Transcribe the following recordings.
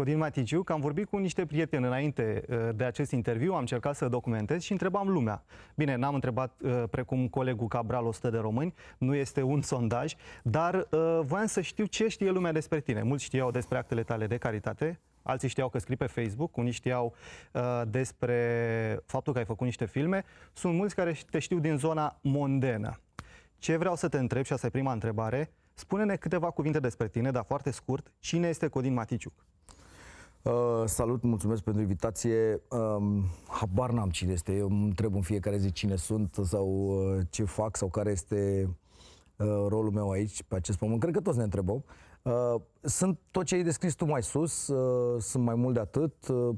Codin Maticiu, că am vorbit cu niște prieteni înainte uh, de acest interviu, am încercat să documentez și întrebam lumea. Bine, n-am întrebat uh, precum colegul Cabral 100 de români, nu este un sondaj, dar uh, voiam să știu ce știe lumea despre tine. Mulți știau despre actele tale de caritate, alții știau că scrii pe Facebook, unii știau despre faptul că ai făcut niște filme. Sunt mulți care te știu din zona mondenă. Ce vreau să te întreb, și asta e prima întrebare, spune-ne câteva cuvinte despre tine, dar foarte scurt, cine este Codin Maticiuc? Uh, salut, mulțumesc pentru invitație. Uh, habar n-am cine este. Eu îmi întreb în fiecare zi cine sunt sau uh, ce fac sau care este uh, rolul meu aici, pe acest pământ. Cred că toți ne întrebăm. Uh, sunt tot ce ai descris tu mai sus, uh, sunt mai mult de atât. Uh,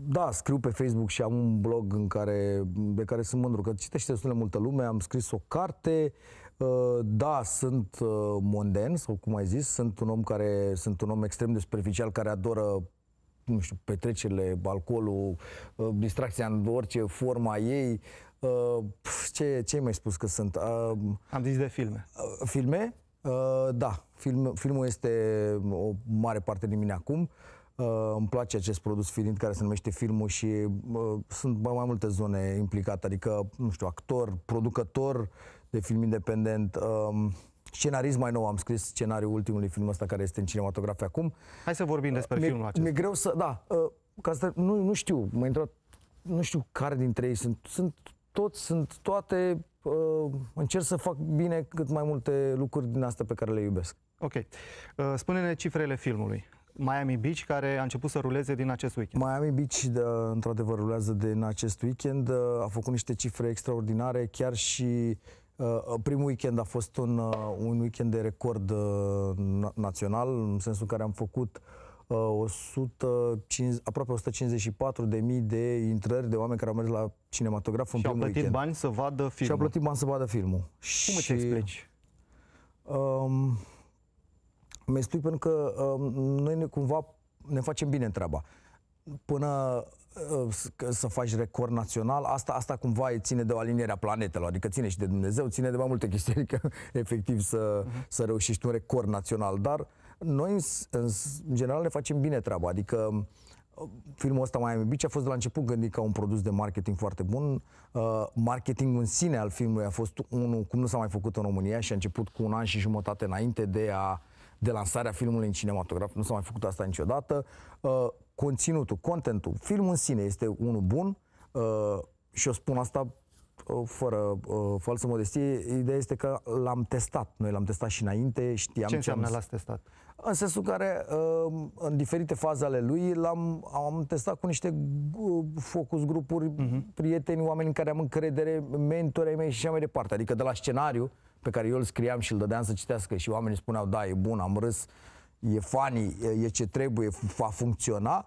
da, scriu pe Facebook și am un blog în care, de care sunt mândru, că citește destul de multă lume, am scris o carte, uh, da, sunt uh, monden, sau cum ai zis, sunt un om care sunt un om extrem de superficial care adoră nu știu, petrecerile, alcoolul, uh, distracția în orice forma ei. Uh, ce, ce ai mai spus că sunt? Uh, Am zis de filme. Filme? Da, film, filmul este o mare parte din mine acum. îmi place acest produs fiind care se numește filmul și sunt mai multe zone implicate, adică, nu știu, actor, producător de film independent, uh, scenarist mai nou, am scris scenariul ultimului film ăsta care este în cinematografie acum. Hai să vorbim uh, despre uh, filmul acesta. Mi-e greu să, da, uh, ca să, nu, nu știu, m-a intrat, nu știu care dintre ei sunt, sunt toți, sunt toate, uh, încerc să fac bine cât mai multe lucruri din astea pe care le iubesc. Ok. Uh, spune-ne cifrele filmului. Miami Beach, care a început să ruleze din acest weekend. Miami Beach, de, uh, într-adevăr, rulează din acest weekend. A făcut niște cifre extraordinare, chiar și Uh, primul weekend a fost un, uh, un weekend de record uh, național, în sensul în care am făcut 150, aproape 154 de mii de intrări de oameni care au mers la cinematograf în și primul au plătit weekend. bani să vadă filmul. Și au plătit bani să vadă filmul. Cum și, îți explici? Um, mi explic pentru că um, noi ne cumva ne facem bine treaba. Până Uh, să faci record național, asta, asta cumva e ține de o aliniere a planetelor, adică ține și de Dumnezeu, ține de mai multe chestii, adică efectiv să, uh-huh. să reușești un record național, dar noi în, în general ne facem bine treaba, adică uh, filmul ăsta Miami Beach a fost de la început gândit ca un produs de marketing foarte bun. Uh, marketingul în sine al filmului a fost unul cum nu s-a mai făcut în România și a început cu un an și jumătate înainte de a de lansarea filmului în cinematograf, nu s-a mai făcut asta niciodată. Uh, conținutul, contentul, filmul în sine este unul bun uh, și o spun asta uh, fără uh, falsă modestie, ideea este că l-am testat. Noi l-am testat și înainte, știam ce înseamnă ce am... l-ați testat? În sensul care, uh, în diferite faze ale lui, l-am am testat cu niște focus grupuri, uh-huh. prieteni, oameni care am încredere, mentorii mei și așa mai departe. Adică de la scenariu, pe care eu îl scriam și îl dădeam să citească și oamenii spuneau, da, e bun, am râs, e funny, e ce trebuie, va funcționa,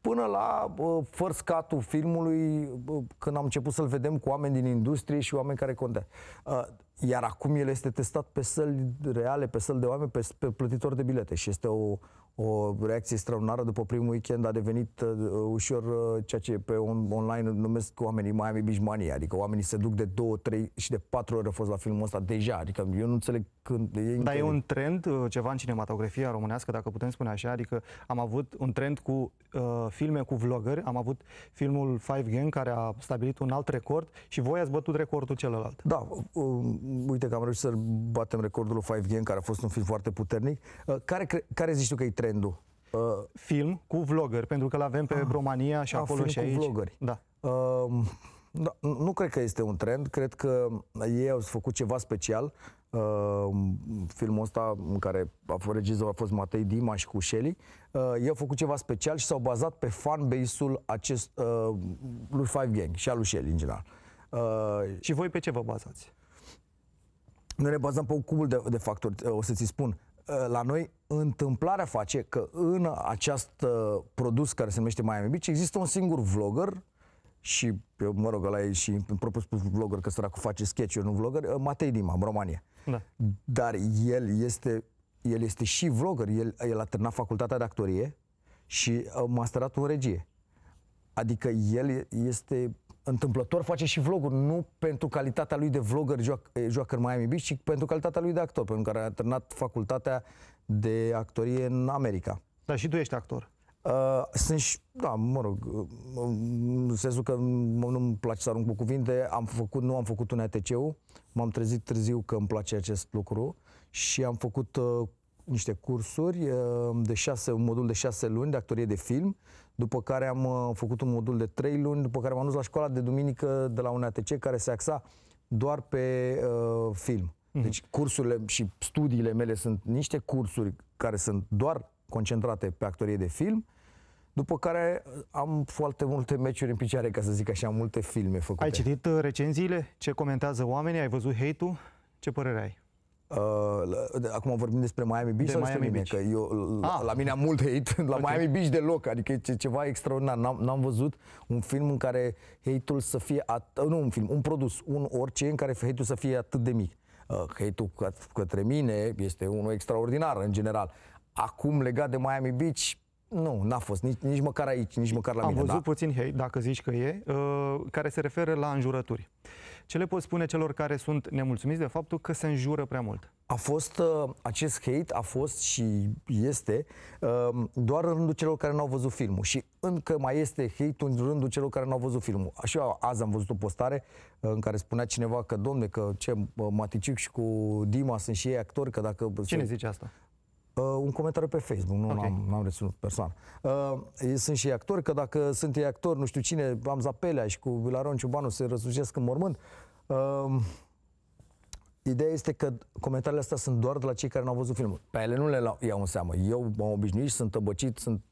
până la uh, first cut filmului, uh, când am început să-l vedem cu oameni din industrie și oameni care contează. Uh, iar acum el este testat pe săli reale, pe săli de oameni, pe, pe plătitori de bilete și este o, o reacție extraordinară. După primul weekend a devenit uh, ușor uh, ceea ce pe on, online numesc oamenii Miami Beach Mania, adică oamenii se duc de două, trei și de patru ori au fost la filmul ăsta deja, adică eu nu înțeleg când... E Dar e un trend, uh, ceva în cinematografia românească, dacă putem spune așa, adică am avut un trend cu uh, filme cu vloggeri, am avut filmul Five Gang care a stabilit un alt record și voi ați bătut recordul celălalt. Da, uh, uite că am reușit să batem recordul lui Five Game, care a fost un film foarte puternic. Uh, care, care zici tu că e trendul? Uh, film cu vlogger, pentru că l-avem pe ah, Romania și a, acolo film și aici. cu vloggeri. Da. Uh, da, nu cred că este un trend, cred că ei au făcut ceva special. Uh, filmul ăsta în care a fost regizor a fost Matei Dima și cu Shelly. Uh, ei au făcut ceva special și s-au bazat pe fanbase-ul acest, uh, lui Five Gang și al lui Shelly în general. Uh, și voi pe ce vă bazați? Noi ne bazăm pe un cumul de, de factori, o să ți spun. Eh, la noi, întâmplarea face că în acest eh, produs care se numește Miami Beach există un singur vlogger și, eu, mă rog, ăla e și propriu propus vlogger că săracul face sketch nu vlogger, eh, Matei Dima, în România. Da. Dar el este, el este și vlogger, el, el a terminat facultatea de actorie și a masterat în regie. Adică el este întâmplător, face și vloguri, nu pentru calitatea lui de vlogger joacă, joacă în Miami Beach, ci pentru calitatea lui de actor, pentru care a terminat facultatea de actorie în America. Dar și tu ești actor. Uh, sunt și, da, mă rog, uh, în sensul că nu-mi place să arunc cu cuvinte, am făcut, nu am făcut un ATC-ul, m-am trezit târziu că îmi place acest lucru și am făcut uh, niște cursuri uh, de șase, un modul de șase luni de actorie de film după care am uh, făcut un modul de 3 luni, după care m-am dus la școala de duminică de la un ATC care se axa doar pe uh, film. Mhm. Deci cursurile și studiile mele sunt niște cursuri care sunt doar concentrate pe actorie de film, după care uh, am foarte multe meciuri în picioare, ca să zic așa, multe filme făcute. Ai citit uh, recenziile? Ce comentează oamenii? Ai văzut hate-ul? Ce părere ai? Uh, acum vorbim despre Miami Beach de sau Miami mine? Beach. Că eu, ah. La mine am mult hate, la okay. Miami Beach deloc, adică e ceva extraordinar. N-am, văzut un film în care hate-ul să fie, at- uh, nu un film, un produs, un orice în care hate-ul să fie atât de mic. Uh, hate-ul către mine este unul extraordinar în general. Acum, legat de Miami Beach, nu, n-a fost, nici, nici măcar aici, nici măcar la Am mine. Am văzut da. puțin hate, dacă zici că e, uh, care se referă la înjurături. Ce le pot spune celor care sunt nemulțumiți de faptul că se înjură prea mult? A fost, uh, acest hate a fost și este um, doar în rândul celor care n-au văzut filmul și încă mai este hate în rândul celor care n-au văzut filmul. Așa azi am văzut o postare uh, în care spunea cineva că, domne, că ce, uh, maticiuc și cu Dima sunt și ei actori, că dacă... Cine zice asta? Uh, un comentariu pe Facebook, nu okay. n-am, reținut persoană. Uh, sunt și actori, că dacă sunt ei actori, nu știu cine, am Zapelea și cu Vilaron Ciubanu se răsucesc în mormânt. Uh, ideea este că comentariile astea sunt doar de la cei care n-au văzut filmul. Pe ele nu le iau în seamă. Eu m-am obișnuit, sunt tăbăcit, sunt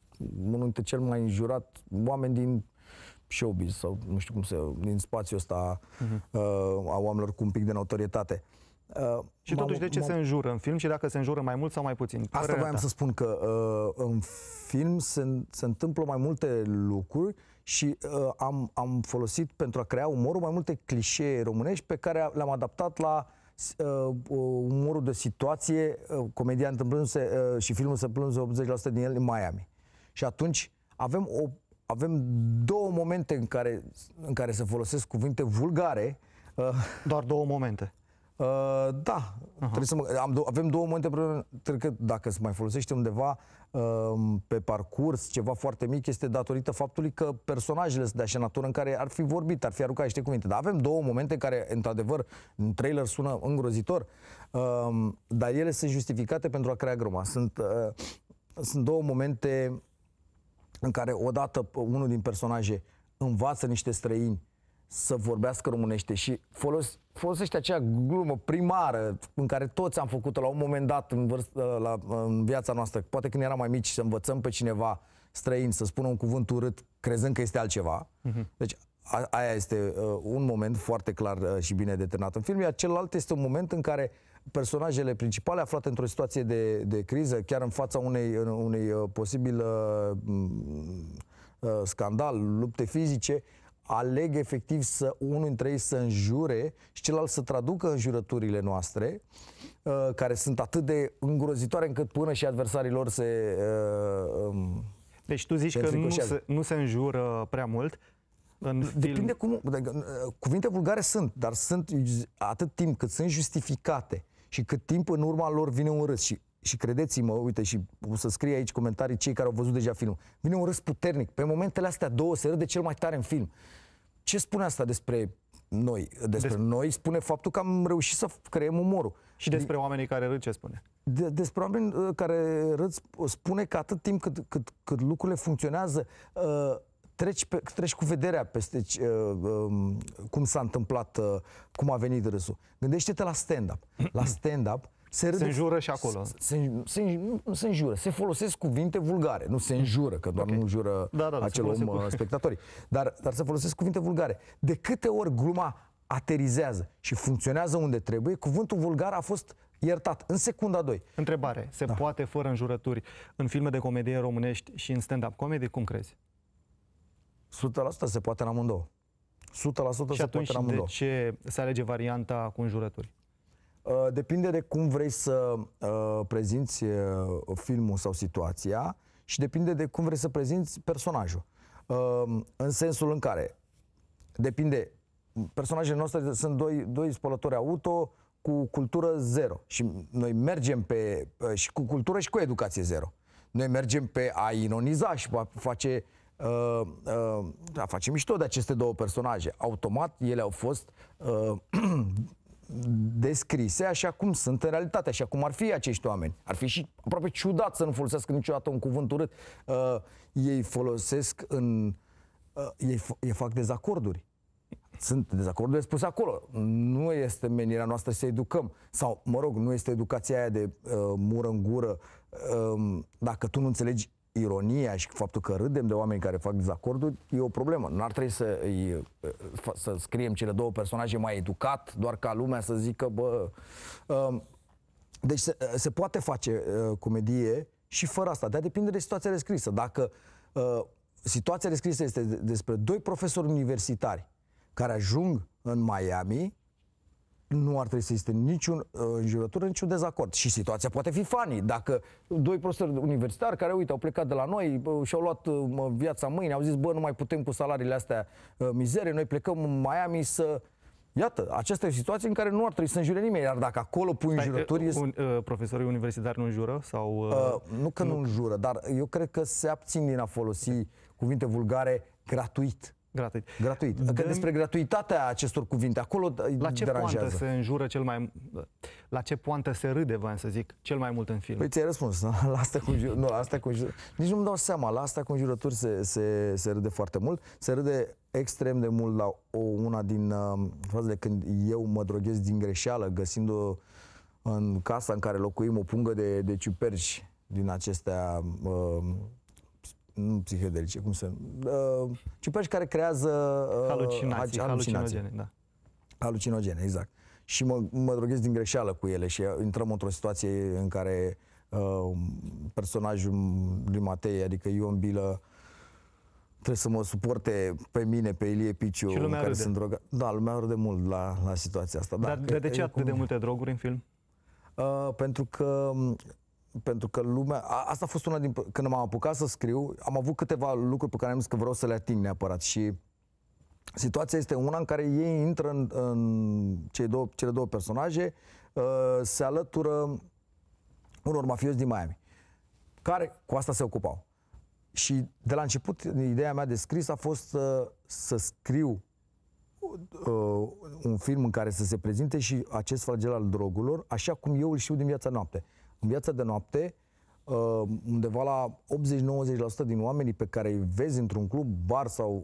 unul dintre cel mai înjurat oameni din showbiz sau nu știu cum să, din spațiul ăsta uh-huh. uh, a oamenilor cu un pic de notorietate. Uh, Uh, și totuși de ce se înjură în film și dacă se înjură mai mult sau mai puțin? Asta voiam să spun că uh, în film se, se întâmplă mai multe lucruri și uh, am, am folosit pentru a crea umorul mai multe clișee românești pe care le-am adaptat la uh, uh umorul de situație, uh, comedia întâmplându-se uh, și filmul se plânge 80% din el în Miami. Și atunci avem, o, avem două momente în care, în care se folosesc cuvinte vulgare. Uh, Doar două momente. Uh, da, uh-huh. trebuie să mă, am, avem două momente cred că dacă se mai folosește undeva uh, pe parcurs ceva foarte mic este datorită faptului că personajele sunt de așa natură în care ar fi vorbit, ar fi aruncat niște cuvinte. Dar avem două momente care, într-adevăr, în trailer sună îngrozitor, uh, dar ele sunt justificate pentru a crea gruma. Sunt, uh, sunt două momente în care odată unul din personaje învață niște străini să vorbească românește și folos, folosește acea glumă primară în care toți am făcut-o la un moment dat în, vârstă, la, în viața noastră, poate când eram mai mici, să învățăm pe cineva străin să spună un cuvânt urât crezând că este altceva. Uh-huh. Deci a, aia este uh, un moment foarte clar uh, și bine determinat în film, iar celălalt este un moment în care personajele principale aflate într-o situație de, de criză, chiar în fața unei, unei uh, posibil uh, uh, scandal, lupte fizice, aleg efectiv să unul dintre ei să înjure și celălalt să traducă jurăturile noastre, uh, care sunt atât de îngrozitoare încât până și adversarii lor se... Uh, um, deci tu zici că nu se, nu se înjură prea mult, în Depinde film. cum... Uh, cuvinte vulgare sunt, dar sunt atât timp cât sunt justificate și cât timp în urma lor vine un râs. Și și credeți-mă, uite, și o să scrie aici comentarii cei care au văzut deja filmul, vine un râs puternic. Pe momentele astea două se râde cel mai tare în film. Ce spune asta despre noi? Despre Des... noi spune faptul că am reușit să creăm umorul. Și despre oamenii care râd ce spune? De, despre oameni uh, care râd spune că atât timp cât, cât, cât lucrurile funcționează, uh, treci, pe, treci cu vederea peste uh, uh, cum s-a întâmplat, uh, cum a venit râsul. Gândește-te la stand-up. La stand-up se, râde, se înjură și acolo. Se, se, nu se înjură, se folosesc cuvinte vulgare, nu se înjură, că doar okay. nu jură da, da, acel om cu... spectatorii, dar, dar se folosesc cuvinte vulgare. De câte ori gluma aterizează și funcționează unde trebuie, cuvântul vulgar a fost iertat în secunda 2. Întrebare, se da. poate fără înjurături în filme de comedie românești și în stand-up comedy, cum crezi? 100% se poate în amândouă. 100% și se poate în amândouă. de ce se alege varianta cu înjurături? Uh, depinde de cum vrei să uh, prezinți uh, filmul sau situația și depinde de cum vrei să prezinți personajul. Uh, în sensul în care depinde, personajele noastre sunt doi, doi spălători auto cu cultură zero și noi mergem pe, uh, și cu cultură și cu educație zero. Noi mergem pe a ironiza și a face Uh, uh, a face mișto de aceste două personaje. Automat, ele au fost uh, descrise așa cum sunt în realitate, așa cum ar fi acești oameni. Ar fi și aproape ciudat să nu folosească niciodată un cuvânt urât. Uh, ei folosesc în... Uh, ei, ei fac dezacorduri. Sunt dezacorduri spus acolo. Nu este menirea noastră să educăm. Sau, mă rog, nu este educația aia de uh, mură în gură. Uh, dacă tu nu înțelegi ironia și faptul că râdem de oameni care fac dezacorduri e o problemă. N-ar trebui să, să scriem cele două personaje mai educat, doar ca lumea să zică, bă... Um, deci se, uh, se poate face uh, comedie și fără asta, dar depinde de uh, situația descrisă. Dacă situația descrisă este despre doi profesori universitari care ajung în Miami nu ar trebui să existe niciun uh, înjurătură, niciun dezacord. Și situația poate fi fanii. Dacă doi profesori universitari care, uite, au plecat de la noi uh, și-au luat uh, viața mâine, au zis, bă, nu mai putem cu salariile astea uh, mizere, noi plecăm în Miami să... Iată, aceasta e o situație în care nu ar trebui să înjure nimeni, iar dacă acolo pui înjurături... Uh, un, uh, profesorii universitari nu înjură? Sau, uh, uh, nu că nu, nu înjură, dar eu cred că se abțin din a folosi cuvinte vulgare gratuit Gratuit. Gratuit. Că Dăm... despre gratuitatea acestor cuvinte, acolo La ce deranjează. poantă se înjură cel mai... La ce poantă se râde, voiam să zic, cel mai mult în film? Păi ți-ai răspuns, da? nu? La asta cu, nu, la asta cu Nici nu-mi dau seama, la asta cu jurături se, se, se râde foarte mult. Se râde extrem de mult la o, una din uh, um, fazele când eu mă droghez din greșeală, găsindu- o în casa în care locuim o pungă de, de ciuperci din acestea... Uh, nu psihedelice, cum să... Uh, ciuperci care creează... Uh, halucinații, halucinații, halucinogene, da. Halucinogene, exact. Și mă, mă droghez din greșeală cu ele și intrăm într-o situație în care uh, personajul lui Matei, adică Ion Bilă, trebuie să mă suporte pe mine, pe Ilie Piciu, și lumea care râde. sunt drogat. Da, lumea de mult la, la situația asta. Da, Dar de, de ce atât cum... de multe droguri în film? Uh, pentru că um, pentru că lumea, a, asta a fost una din, când m-am apucat să scriu, am avut câteva lucruri pe care am zis că vreau să le ating neapărat și situația este una în care ei intră în, în cei două, cele două personaje, uh, se alătură unor mafioși din Miami, care cu asta se ocupau. Și de la început, ideea mea de scris a fost să, uh, să scriu uh, un film în care să se prezinte și acest flagel al drogurilor, așa cum eu îl știu din viața noapte în viața de noapte, uh, undeva la 80-90% din oamenii pe care îi vezi într-un club, bar sau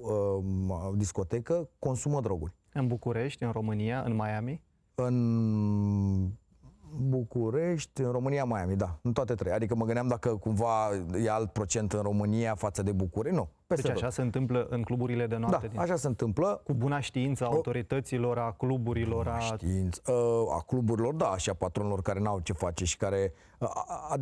uh, discotecă, consumă droguri. În București, în România, în Miami? În București, în România, Miami, da, în toate trei. Adică mă gândeam dacă cumva e alt procent în România față de București, nu. Peste deci tot. așa se întâmplă în cluburile de noapte? Da, din... așa se întâmplă. Cu buna știință a autorităților, a cluburilor, a... Știință, ă, a cluburilor, da, și a patronilor care n-au ce face și care... Ă, a, a,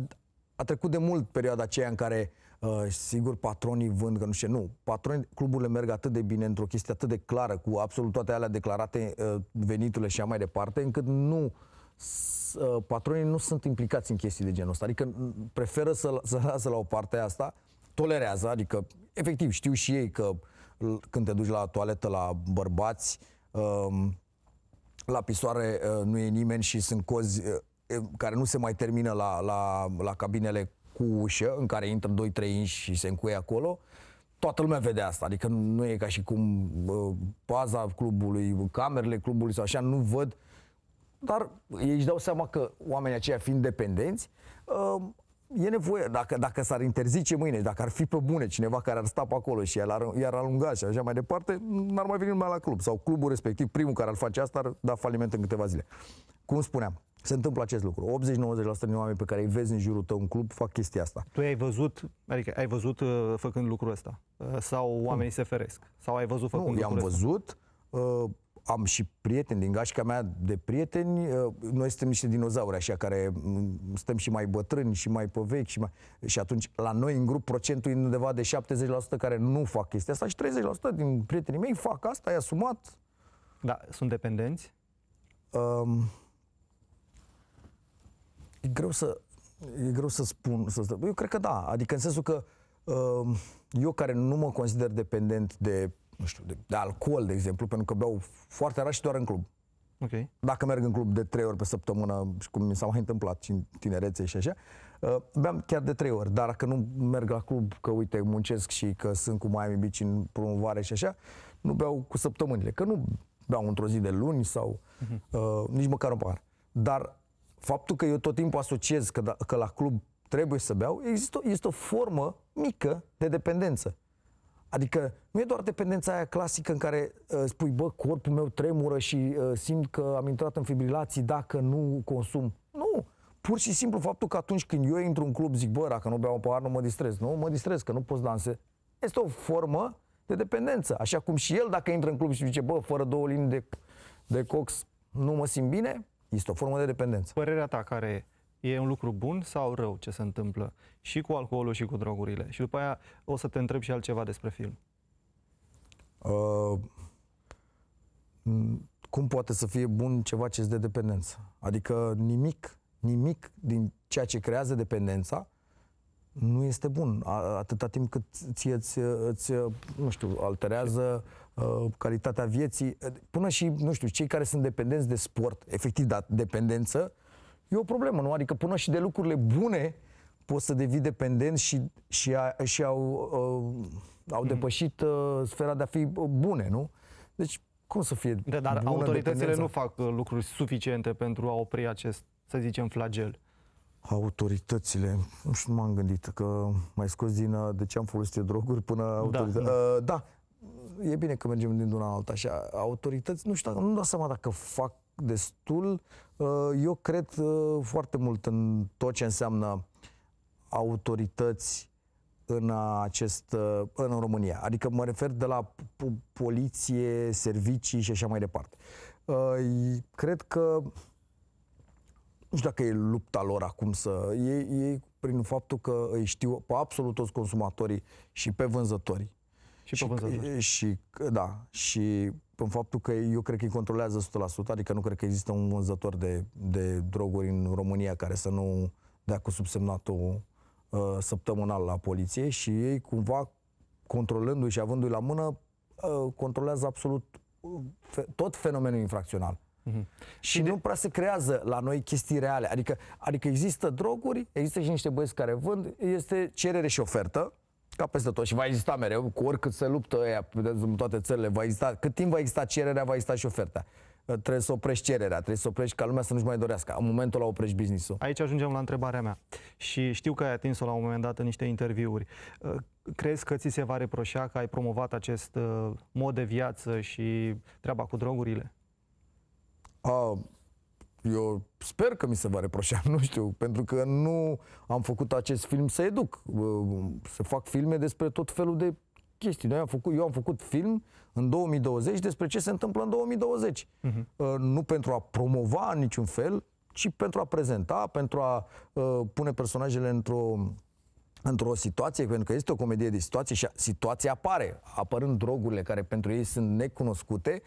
a trecut de mult perioada aceea în care Uh, sigur, patronii vând, că nu știu, nu. Patronii, cluburile merg atât de bine într-o chestie atât de clară, cu absolut toate alea declarate, uh, veniturile și așa mai departe, încât nu Uh, patronii nu sunt implicați în chestii de genul ăsta. Adică preferă să, să lasă la o parte asta, tolerează, adică efectiv știu și ei că când te duci la toaletă la bărbați, um, la pisoare uh, nu e nimeni și sunt cozi uh, care nu se mai termină la, la, la cabinele cu ușă, în care intră 2-3 inși și se încuie acolo, toată lumea vede asta. Adică nu e ca și cum paza clubului, camerele clubului sau așa, nu văd uh, dar ei își dau seama că oamenii aceia fiind dependenți, um, e nevoie, dacă, dacă s-ar interzice mâine, dacă ar fi pe bune cineva care ar sta pe acolo și i-ar, i-ar alunga și așa mai departe, n-ar mai veni mai la club. Sau clubul respectiv, primul care ar face asta, ar da faliment în câteva zile. Cum spuneam, se întâmplă acest lucru. 80-90% din oameni pe care îi vezi în jurul tău în club fac chestia asta. Tu ai văzut, adică ai văzut uh, făcând lucrul ăsta? Uh, sau oamenii nu. se feresc? Sau ai văzut făcând nu, lucrul i-am văzut, Uh, am și prieteni din gașca mea de prieteni, ă, noi suntem niște dinozauri așa, care suntem și mai bătrâni și mai pe vechi și, mai... și atunci la noi în grup procentul e undeva de 70% care nu fac chestia asta și 30% din prietenii mei fac asta, e asumat. Da, sunt dependenți? Um, e greu să e greu să spun, să eu cred că da, adică în sensul că um, eu care nu mă consider dependent de nu știu, de, de alcool, de exemplu, pentru că beau foarte rar și doar în club. Okay. Dacă merg în club de trei ori pe săptămână, cum mi s-a mai întâmplat în tinerețe și așa, uh, beam chiar de trei ori, dar dacă nu merg la club, că uite, muncesc și că sunt cu Miami Beach în promovare și așa, nu beau cu săptămânile, că nu beau într-o zi de luni sau uh-huh. uh, nici măcar un pahar. Dar faptul că eu tot timpul asociez că, da, că la club trebuie să beau, există, există o formă mică de dependență. Adică nu e doar dependența aia clasică în care uh, spui, bă, corpul meu tremură și uh, simt că am intrat în fibrilații dacă nu consum. Nu! Pur și simplu faptul că atunci când eu intru în club zic, bă, dacă nu beau un pahar nu mă distrez, nu? Mă distrez că nu poți danse. Este o formă de dependență. Așa cum și el dacă intră în club și zice, bă, fără două linii de, de cox nu mă simt bine, este o formă de dependență. Părerea ta care e? e un lucru bun sau rău ce se întâmplă și cu alcoolul și cu drogurile. Și după aia o să te întreb și altceva despre film. Uh, cum poate să fie bun ceva ce îți de dependență? Adică nimic, nimic din ceea ce creează dependența nu este bun, atâta timp cât ție îți, îți nu știu, alterează uh, calitatea vieții. Până și, nu știu, cei care sunt dependenți de sport, efectiv, da, dependență, uh, E o problemă, nu? Adică până și de lucrurile bune poți să devii dependent și, și, a, și au, uh, au mhm. depășit uh, sfera de a fi uh, bune, nu? Deci, cum să fie da, Dar autoritățile nu fac uh, lucruri suficiente pentru a opri acest, să zicem, flagel. Autoritățile, nu știu, m-am gândit că mai scos din uh, de ce am folosit droguri până da. autorități. Da, uh, da, e bine că mergem din una alta așa. Autorități, nu știu, nu-mi dau seama dacă fac destul Uh, eu cred uh, foarte mult în tot ce înseamnă autorități în, acest, uh, în România. Adică mă refer de la poliție, servicii și așa mai departe. Cred că nu știu dacă e lupta lor acum să... Ei, ei prin faptul că îi știu pe absolut toți consumatorii și pe vânzătorii și, și pe Și, da, și în faptul că eu cred că îi controlează 100%, adică nu cred că există un vânzător de, de droguri în România care să nu dea cu subsemnatul uh, săptămânal la poliție și ei cumva controlându-i și avându-i la mână, uh, controlează absolut uh, fe- tot fenomenul infracțional. Mm-hmm. Și, și de... nu prea se creează la noi chestii reale. Adică, adică există droguri, există și niște băieți care vând, este cerere și ofertă, ca peste tot și va exista mereu, cu oricât se luptă ea în toate țările, va exista, cât timp va exista cererea, va exista și oferta. Ă, trebuie să oprești cererea, trebuie să oprești ca lumea să nu-și mai dorească. În momentul la oprești business-ul. Aici ajungem la întrebarea mea și știu că ai atins-o la un moment dat în niște interviuri. Ă, crezi că ți se va reproșa că ai promovat acest ă, mod de viață și treaba cu drogurile? Uh, eu sper că mi se va reproșa, nu știu, pentru că nu am făcut acest film să educ. Se fac filme despre tot felul de chestii. Noi am făcut, eu am făcut film în 2020 despre ce se întâmplă în 2020. Uh-huh. Mhm. Nu pentru a promova în niciun fel, ci pentru a prezenta, pentru a pune personajele într-o într-o situație, pentru că este o comedie de situație și situația apare, apărând drogurile care pentru ei sunt necunoscute,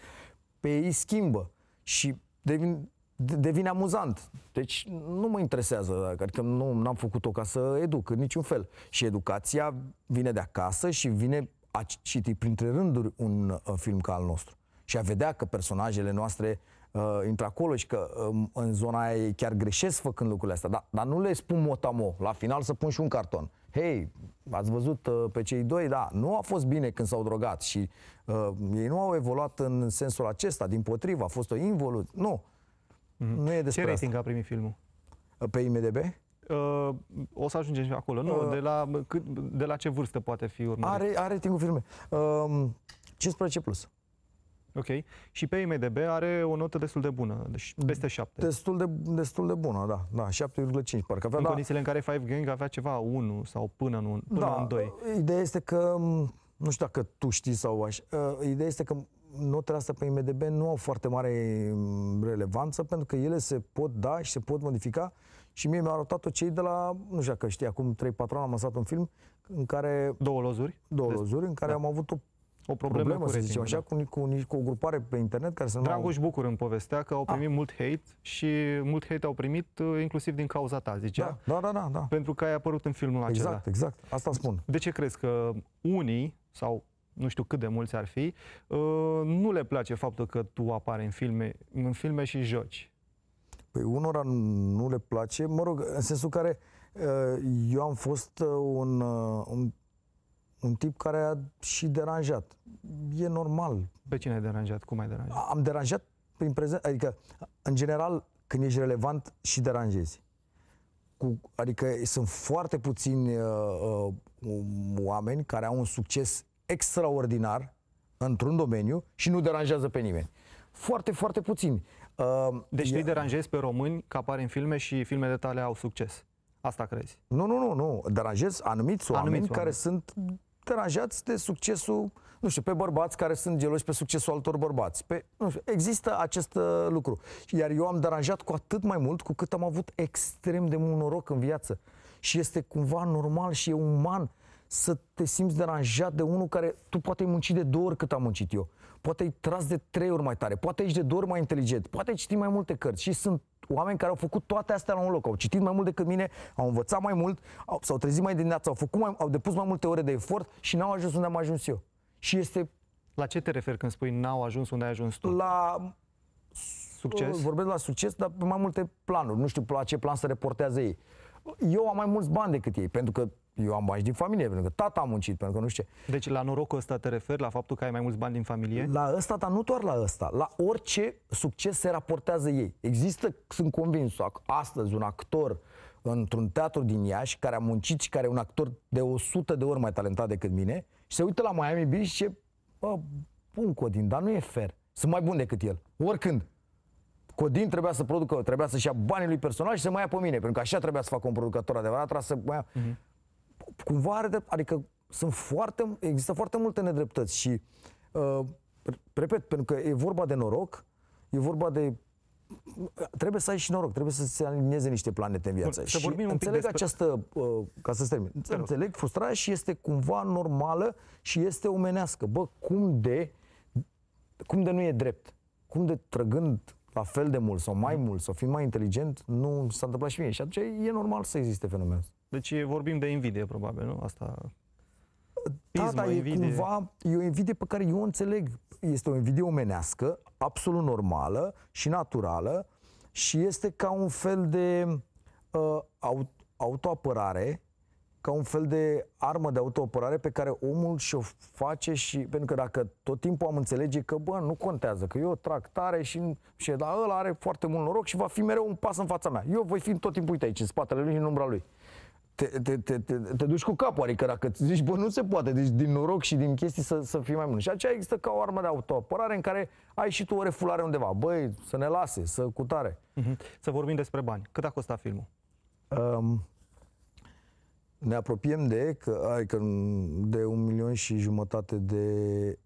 pe ei schimbă și devin devine amuzant. Deci nu mă interesează, adică nu am făcut-o ca să educ în niciun fel. Și educația vine de acasă și vine a citi printre rânduri un uh, film ca al nostru. Și a vedea că personajele noastre uh, intră acolo și că um, în zona aia ei chiar greșesc făcând lucrurile astea. Dar, dar nu le spun motamo, la final să pun și un carton. Hei, ați văzut uh, pe cei doi, da, nu a fost bine când s-au drogat și uh, ei nu au evoluat în sensul acesta, din potrivă, a fost o involuție. Nu, Mm-hmm. Nu e despre Ce rating asta. a primit filmul? Ă, pe IMDB? Uh, o să ajungem și acolo. Nu, uh, de, la, cât, de la ce vârstă poate fi urmărit? Are, are ratingul filme. Uh, um, 15 plus. Ok. Și pe IMDB are o notă destul de bună, deci peste 7. Destul de, destul de bună, da. da 7,5 parcă avea. În da. condițiile în care Five Gang avea ceva 1 sau până în, până da, în 2. Ideea este că, mm, nu știu dacă tu știi sau așa, uh, ă, ideea este că notele astea pe IMDB nu au foarte mare mm, relevanță, pentru că ele se pot da și se pot modifica și mie mi-au arătat-o cei de la, nu știu că știi, acum 3-4 ani am lăsat un film în care... Două lozuri? Două de lozuri, în care da. am avut o o problemă, problemă cu să zicem așa, da. cu, cu, cu o grupare pe internet care se numește... Dragoș Bucur în povestea că au ah. primit A. mult hate și mult hate au primit uh, inclusiv din cauza ta, zicea. Da, da, da, da, da. Pentru că ai apărut în filmul exact, acela. Exact, exact. Asta spun. De ce crezi că unii sau nu știu cât de mulți ar fi, uh, nu le place faptul că tu apare în filme, în filme și joci. Păi unora nu le place, mă rog, în sensul care uh, eu am fost uh, un, un, un tip care a și deranjat. E normal. Pe cine ai deranjat? Cum ai deranjat? Am deranjat prin prezent, adică, în general, când ești relevant și deranjezi. Cu, adică sunt foarte puțini uh, uh, oameni care au un succes extraordinar într-un domeniu și nu deranjează pe nimeni. Foarte, foarte puțin. Ehm, deci îi deranjezi pe români că apar în filme și filmele tale au succes. Asta crezi? Nu, nu, nu, nu. Deranjez anumiți anumiți oameni. care sunt deranjați de succesul, nu știu, pe bărbați care sunt geloși pe succesul altor bărbați. Pe, nu știu, există acest uh, lucru. Iar eu am deranjat cu atât mai mult cu cât am avut extrem de mult noroc în viață. Și este cumva normal și e uman să te simți deranjat de unul care tu poate ai muncit de două ori cât am muncit eu, poate ai tras de trei ori mai tare, poate ești de două ori mai inteligent, poate ai citit mai multe cărți și sunt oameni care au făcut toate astea la un loc, au citit mai mult decât mine, au învățat mai mult, au, s-au trezit mai dimineața, au, făcut mai, au depus mai multe ore de efort și n-au ajuns unde am ajuns eu. Și este... La ce te referi când spui n-au ajuns unde ai ajuns tu? La succes? Uh, vorbesc la succes, dar pe mai multe planuri. Nu știu la ce plan să reportează ei. Eu am mai mulți bani decât ei, pentru că eu am bani din familie, pentru că tata a muncit, pentru că nu știu Deci la norocul ăsta te referi, la faptul că ai mai mulți bani din familie? La ăsta, dar nu doar la ăsta, la orice succes se raportează ei. Există, sunt convins, astăzi un actor într-un teatru din Iași, care a muncit și care e un actor de 100 de ori mai talentat decât mine, și se uită la Miami Beach și zice, bă, bun Codin, dar nu e fair. Sunt mai bun decât el, oricând. Codin trebuia să producă, trebuia să-și ia banii lui personal și să mai ia pe mine, pentru că așa trebuia să facă un producător adevărat, trebuia să mai ia... Uh-huh cumva are drept, adică sunt foarte, există foarte multe nedreptăți și, uh, repet, pentru că e vorba de noroc, e vorba de trebuie să ai și noroc, trebuie să se alinieze niște planete în viață. Bun, să și un înțeleg pic despre... această, uh, ca să termin, Te înțeleg frustrarea și este cumva normală și este omenească. Bă, cum de, cum de nu e drept? Cum de trăgând la fel de mult sau mai mm. mult sau fiind mai inteligent, nu s-a întâmplat și mie. Și atunci e normal să existe fenomenul ăsta. Deci vorbim de invidie, probabil, nu? Asta... Da, pismă, da, e invidie. cumva, e o invidie pe care eu o înțeleg. Este o invidie omenească, absolut normală și naturală și este ca un fel de uh, autoapărare, ca un fel de armă de autoapărare pe care omul și-o face și... Pentru că dacă tot timpul am înțelege că, bă, nu contează, că eu trag tare și, și da, ăla are foarte mult noroc și va fi mereu un pas în fața mea. Eu voi fi tot timpul, uite aici, în spatele lui și în umbra lui te, te, te, te, te duci cu capul, adică dacă zici, bă, nu se poate, deci din noroc și din chestii să, să fii mai mult. Și aceea există ca o armă de autoapărare în care ai și tu o refulare undeva. Băi, să ne lase, să cutare. Uh-huh. Mhm. Să vorbim despre bani. Cât a costat filmul? Um, ne apropiem de, că, adică de un milion și jumătate de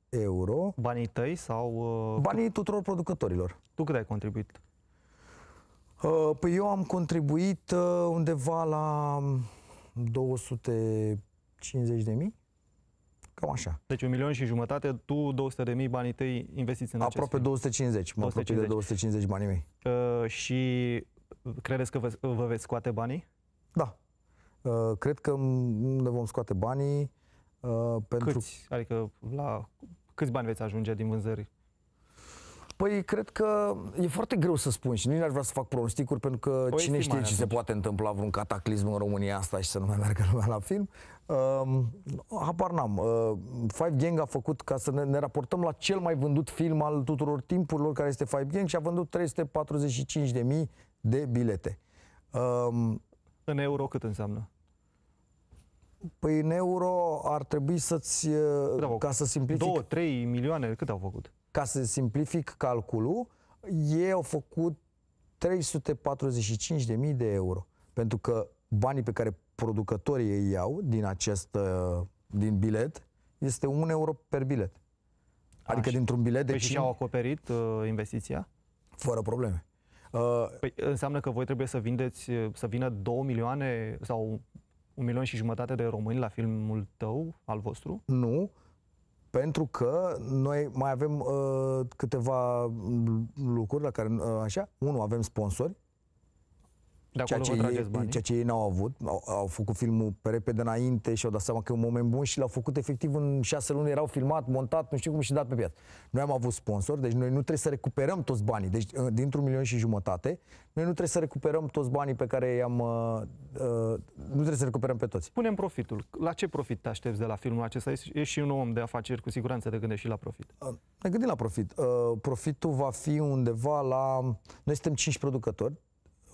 euro. Banii tăi sau... Uh, Banii tuturor producătorilor. Tu cât ai contribuit? Uh, păi eu am contribuit uh, undeva la 250 de mii, cam așa. Deci un milion și jumătate, tu 200 de mii banii tăi investiți în Aproape acest 250, mă apropii de 250 banii mei. Uh, și credeți că vă, vă veți scoate banii? Da. Uh, cred că ne vom scoate banii uh, pentru... Câți? Adică la câți bani veți ajunge din vânzări Păi cred că e foarte greu să spun și nu aș vrea să fac pronosticuri pentru că o cine știe ce se poate întâmpla vreun cataclism în România asta și să nu mai meargă lumea la film. Uh, habar n-am. Uh, Five Gang a făcut ca să ne, ne raportăm la cel mai vândut film al tuturor timpurilor care este Five Gang și a vândut 345.000 de bilete. Uh, în euro cât înseamnă? Păi în euro ar trebui să-ți... Da, ca să simplifici... 2-3 milioane, cât au făcut? ca să simplific calculul, ei au făcut 345.000 de euro. Pentru că banii pe care producătorii îi iau din acest uh, din bilet este un euro per bilet. Adică Așa. dintr-un bilet de păi 5... și au acoperit uh, investiția? Fără probleme. Uh, păi uh, înseamnă că voi trebuie să vindeți, uh, să vină 2 milioane sau un milion și jumătate de români la filmul tău, al vostru? Nu, pentru că noi mai avem uh, câteva mm, lucruri la care, uh, așa, unul, avem sponsori, de ceea, ce ei, ceea ce ei n-au avut, au, au făcut filmul pe repede înainte și au dat seama că e un moment bun și l-au făcut efectiv în șase luni, erau filmat, montat, nu știu cum și dat pe piață. Noi am avut sponsor, deci noi nu trebuie să recuperăm toți banii, deci uh, dintr-un milion și jumătate, noi nu trebuie să recuperăm toți banii pe care i-am, uh, uh, nu trebuie să recuperăm pe toți. Punem profitul. La ce profit te aștepți de la filmul acesta? Ești și un om de afaceri, cu siguranță te gândești și la profit. Uh, ne gândim la profit. Uh, profitul va fi undeva la, noi suntem 5 producători,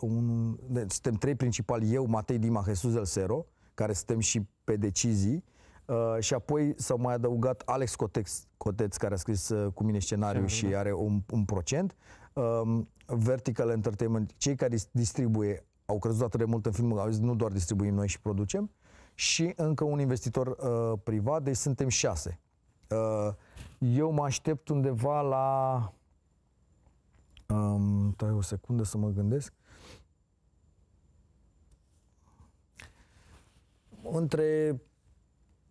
un, suntem trei principali, eu, Matei Dima, Jesus El Sero, care suntem și pe decizii, Uh, și apoi s-au mai adăugat Alex Cotex, Coteț, care a scris uh, cu mine scenariul și da. are un, un procent. Um, Vertical Entertainment, cei care distribuie, au crezut atât de mult în filmul, au zis nu doar distribuim noi și producem. Și încă un investitor uh, privat, deci suntem șase. Uh, eu mă aștept undeva la... Um, o secundă să mă gândesc. între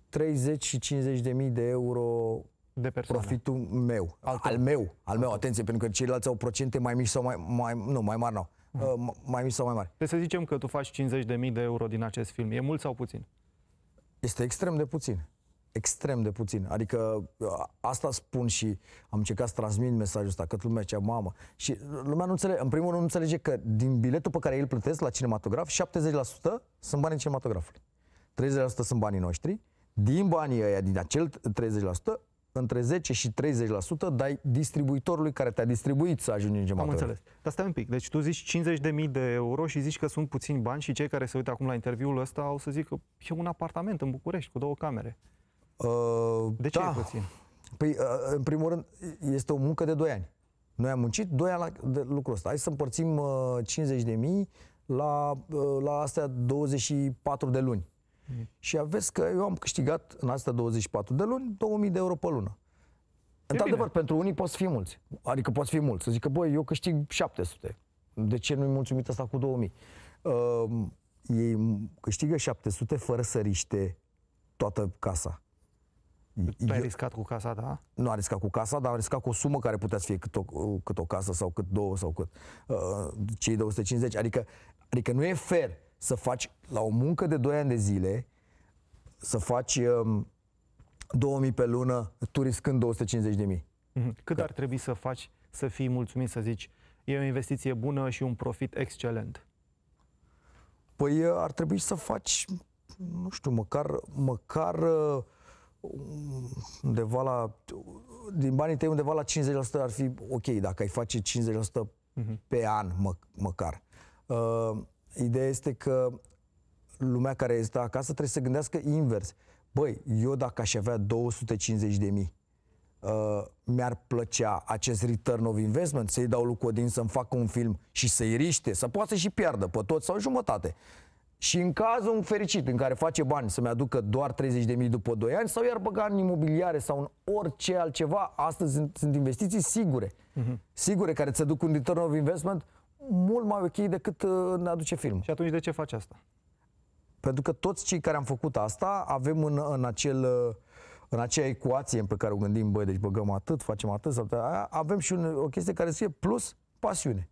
30 și 50 de mii de euro de profitul meu, Al, al meu, al meu, atenție, pentru că ceilalți au procente mai mici sau mai, mai nu, mai mari, nu. Uh, mai mici sau mai mari. Deci să zicem că tu faci 50 de mii de euro din acest film. E mult sau puțin? Este extrem de puțin. Extrem de puțin. Adică uh, asta spun și am încercat să transmit mesajul ăsta, că lumea cea mamă. Și lumea nu înțelege, în primul rând nu înțelege că din biletul pe care îl plătesc la cinematograf, 70% sunt bani în cinematografului. 30% sunt banii noștri, din banii ăia, din acel 30%, între 10 și 30% dai distribuitorului care te-a distribuit să ajungi în gemator. Am înțeles. Dar stai un pic. Deci tu zici 50.000 de euro și zici că sunt puțini bani și cei care se uită acum la interviul ăsta au să zic că e un apartament în București cu două camere. Uh, de ce da. e puțin? Păi, uh, în primul rând, este o muncă de 2 ani. Noi am muncit 2 ani la de lucrul ăsta. Hai să împărțim uh, 50.000 la, uh, la astea 24 de luni. Și aveți că eu am câștigat în astea 24 de luni 2000 de euro pe lună. Într-adevăr, pentru unii poți fi mulți. Adică poți fi mulți. Să zică, băi, eu câștig 700. De ce nu-i mulțumit asta cu 2000? Uh, ehm, ei câștigă 700 fără să riște toată casa. Tu ai eu... riscat cu casa, da? Nu a riscat cu casa, dar a riscat cu o sumă care putea să fie cât o, cât o casă sau cât două sau cât uh, cei 250. Adică, adică nu e fair să faci la o muncă de 2 ani de zile, să faci um, 2000 pe lună, tu riscând 250 de mii. Mhm. Cât Că... ar trebui să faci să fii mulțumit, să zici, e o investiție bună și un profit excelent? Păi uh, ar trebui să faci, nu știu, măcar, măcar uh, undeva la, din banii tăi undeva la 50% ar fi ok, dacă ai face 50% mhm. pe an mă, măcar. Uh, Ideea este că lumea care este acasă trebuie să gândească invers. Băi, eu dacă aș avea 250 de mii, uh, mi-ar plăcea acest return of investment, să-i dau lui Codin să-mi facă un film și să-i riște, să poată și piardă pe toți sau jumătate. Și în cazul fericit în care face bani să-mi aducă doar 30 de mii după 2 ani sau iar băga în imobiliare sau în orice altceva, astăzi sunt, sunt investiții sigure. Uh-huh. Sigure, care ți aduc un return of investment mult mai ok decât uh, ne aduce film. Și atunci de ce faci asta? Pentru că toți cei care am făcut asta avem în, în acel uh, în acea ecuație pe care o gândim, băi, deci băgăm atât, facem atât, sau atât, avem și un, o chestie care scrie plus pasiune.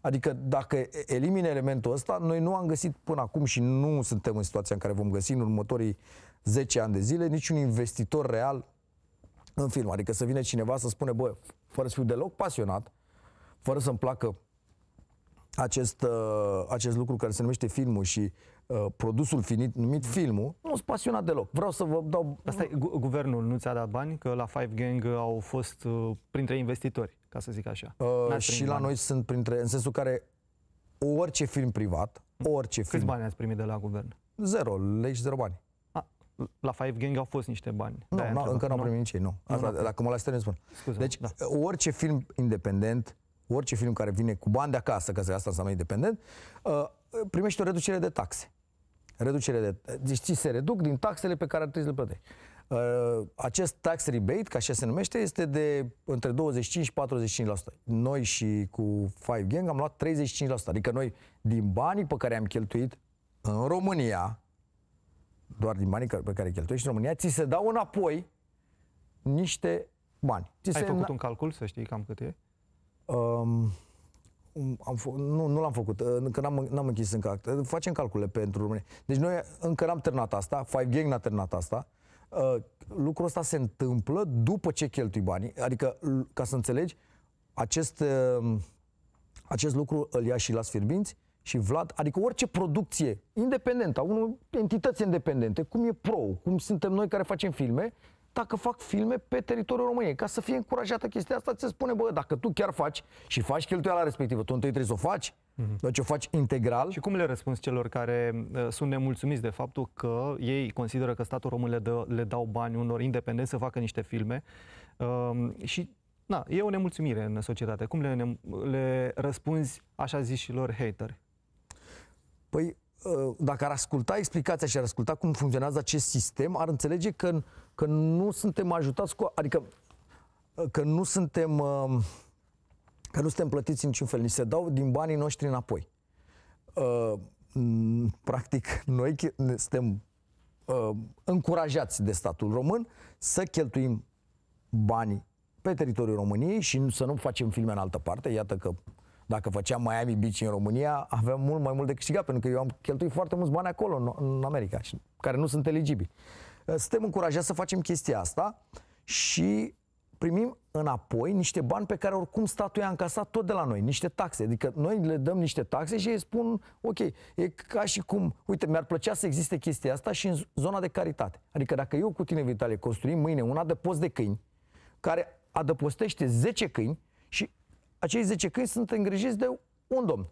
Adică dacă elimine elementul ăsta, noi nu am găsit până acum și nu suntem în situația în care vom găsi în următorii 10 ani de zile niciun investitor real în film. Adică să vine cineva să spune, bă, fără să fiu deloc pasionat, fără să-mi placă acest, uh, acest lucru care se numește filmul și uh, produsul finit numit filmul, nu sunt pasionat deloc. Vreau să vă dau... Asta e, guvernul nu ți-a dat bani? Că la Five Gang uh, au fost uh, printre investitori, ca să zic așa. Uh, și la bani. noi sunt printre, în sensul care orice film privat, hm. orice Câți film... Câți bani ați primit de la guvern? Zero, lei și zero bani. la Five Gang au fost niște bani. Nu, nu încă nu au primit nici ei, nu. Asta, nu dacă mă las să spun. Scuze, deci, da. orice film independent, orice film care vine cu bani de acasă, că asta înseamnă independent, uh, primește o reducere de taxe. Reducere de, deci ți se reduc din taxele pe care ar trebui să le plătești. Uh, acest tax rebate, ca așa se numește, este de între 25 și 45%. Noi și cu Five Gang am luat 35%. Adică noi, din banii pe care am cheltuit în România, doar din banii pe care cheltuiești în România, ți se dau înapoi niște bani. Ți Ai se... făcut un calcul să știi cam cât e? Um, am f- nu, nu l-am făcut, uh, că n-am, n-am închis încă uh, Facem calcule pentru România. Deci noi încă n-am terminat asta, Five Gang n-a terminat asta. Uh, lucrul ăsta se întâmplă după ce cheltui banii. Adică, ca să înțelegi, acest, uh, acest lucru îl ia și la sfirbinți și Vlad, adică orice producție independentă, a unor entități independente, cum e Pro, cum suntem noi care facem filme, dacă fac filme pe teritoriul României, ca să fie încurajată chestia asta, ți se spune, bă, dacă tu chiar faci și faci cheltuiala respectivă, tu întâi trebuie să o faci, Mm-hmm. Deci o faci integral. Și cum le răspunzi celor care uh, sunt nemulțumiți de faptul că ei consideră că statul român le, dă, le dau bani unor independenți să facă niște filme uh, și na, e o nemulțumire în societate. Cum le, ne, le răspunzi așa zișilor hateri? Păi, uh, dacă ar asculta explicația și ar asculta cum funcționează acest sistem, ar înțelege că în că nu suntem ajutați cu... Adică că nu suntem... Um, că nu suntem plătiți în niciun fel. Ni se dau din banii noștri înapoi. Uh, practic, noi suntem uh, încurajați de statul român să cheltuim banii pe teritoriul României și să nu facem filme în altă parte. Iată că dacă făceam Miami Beach în România, aveam mult mai mult de câștigat, pentru că eu am cheltuit foarte mulți bani acolo, în America, care nu sunt eligibili. Eh, suntem încurajați să facem chestia asta și primim înapoi niște bani pe care oricum statul i-a încasat tot de la noi, niște taxe. Adică noi le dăm niște taxe și ei spun, ok, e ca și cum, uite, mi-ar plăcea să existe chestia asta și în zona de caritate. Adică dacă eu cu tine, Vitale, construim mâine un adăpost de câini, care adăpostește 10 câini și acei 10 câini sunt îngrijiți de un domn,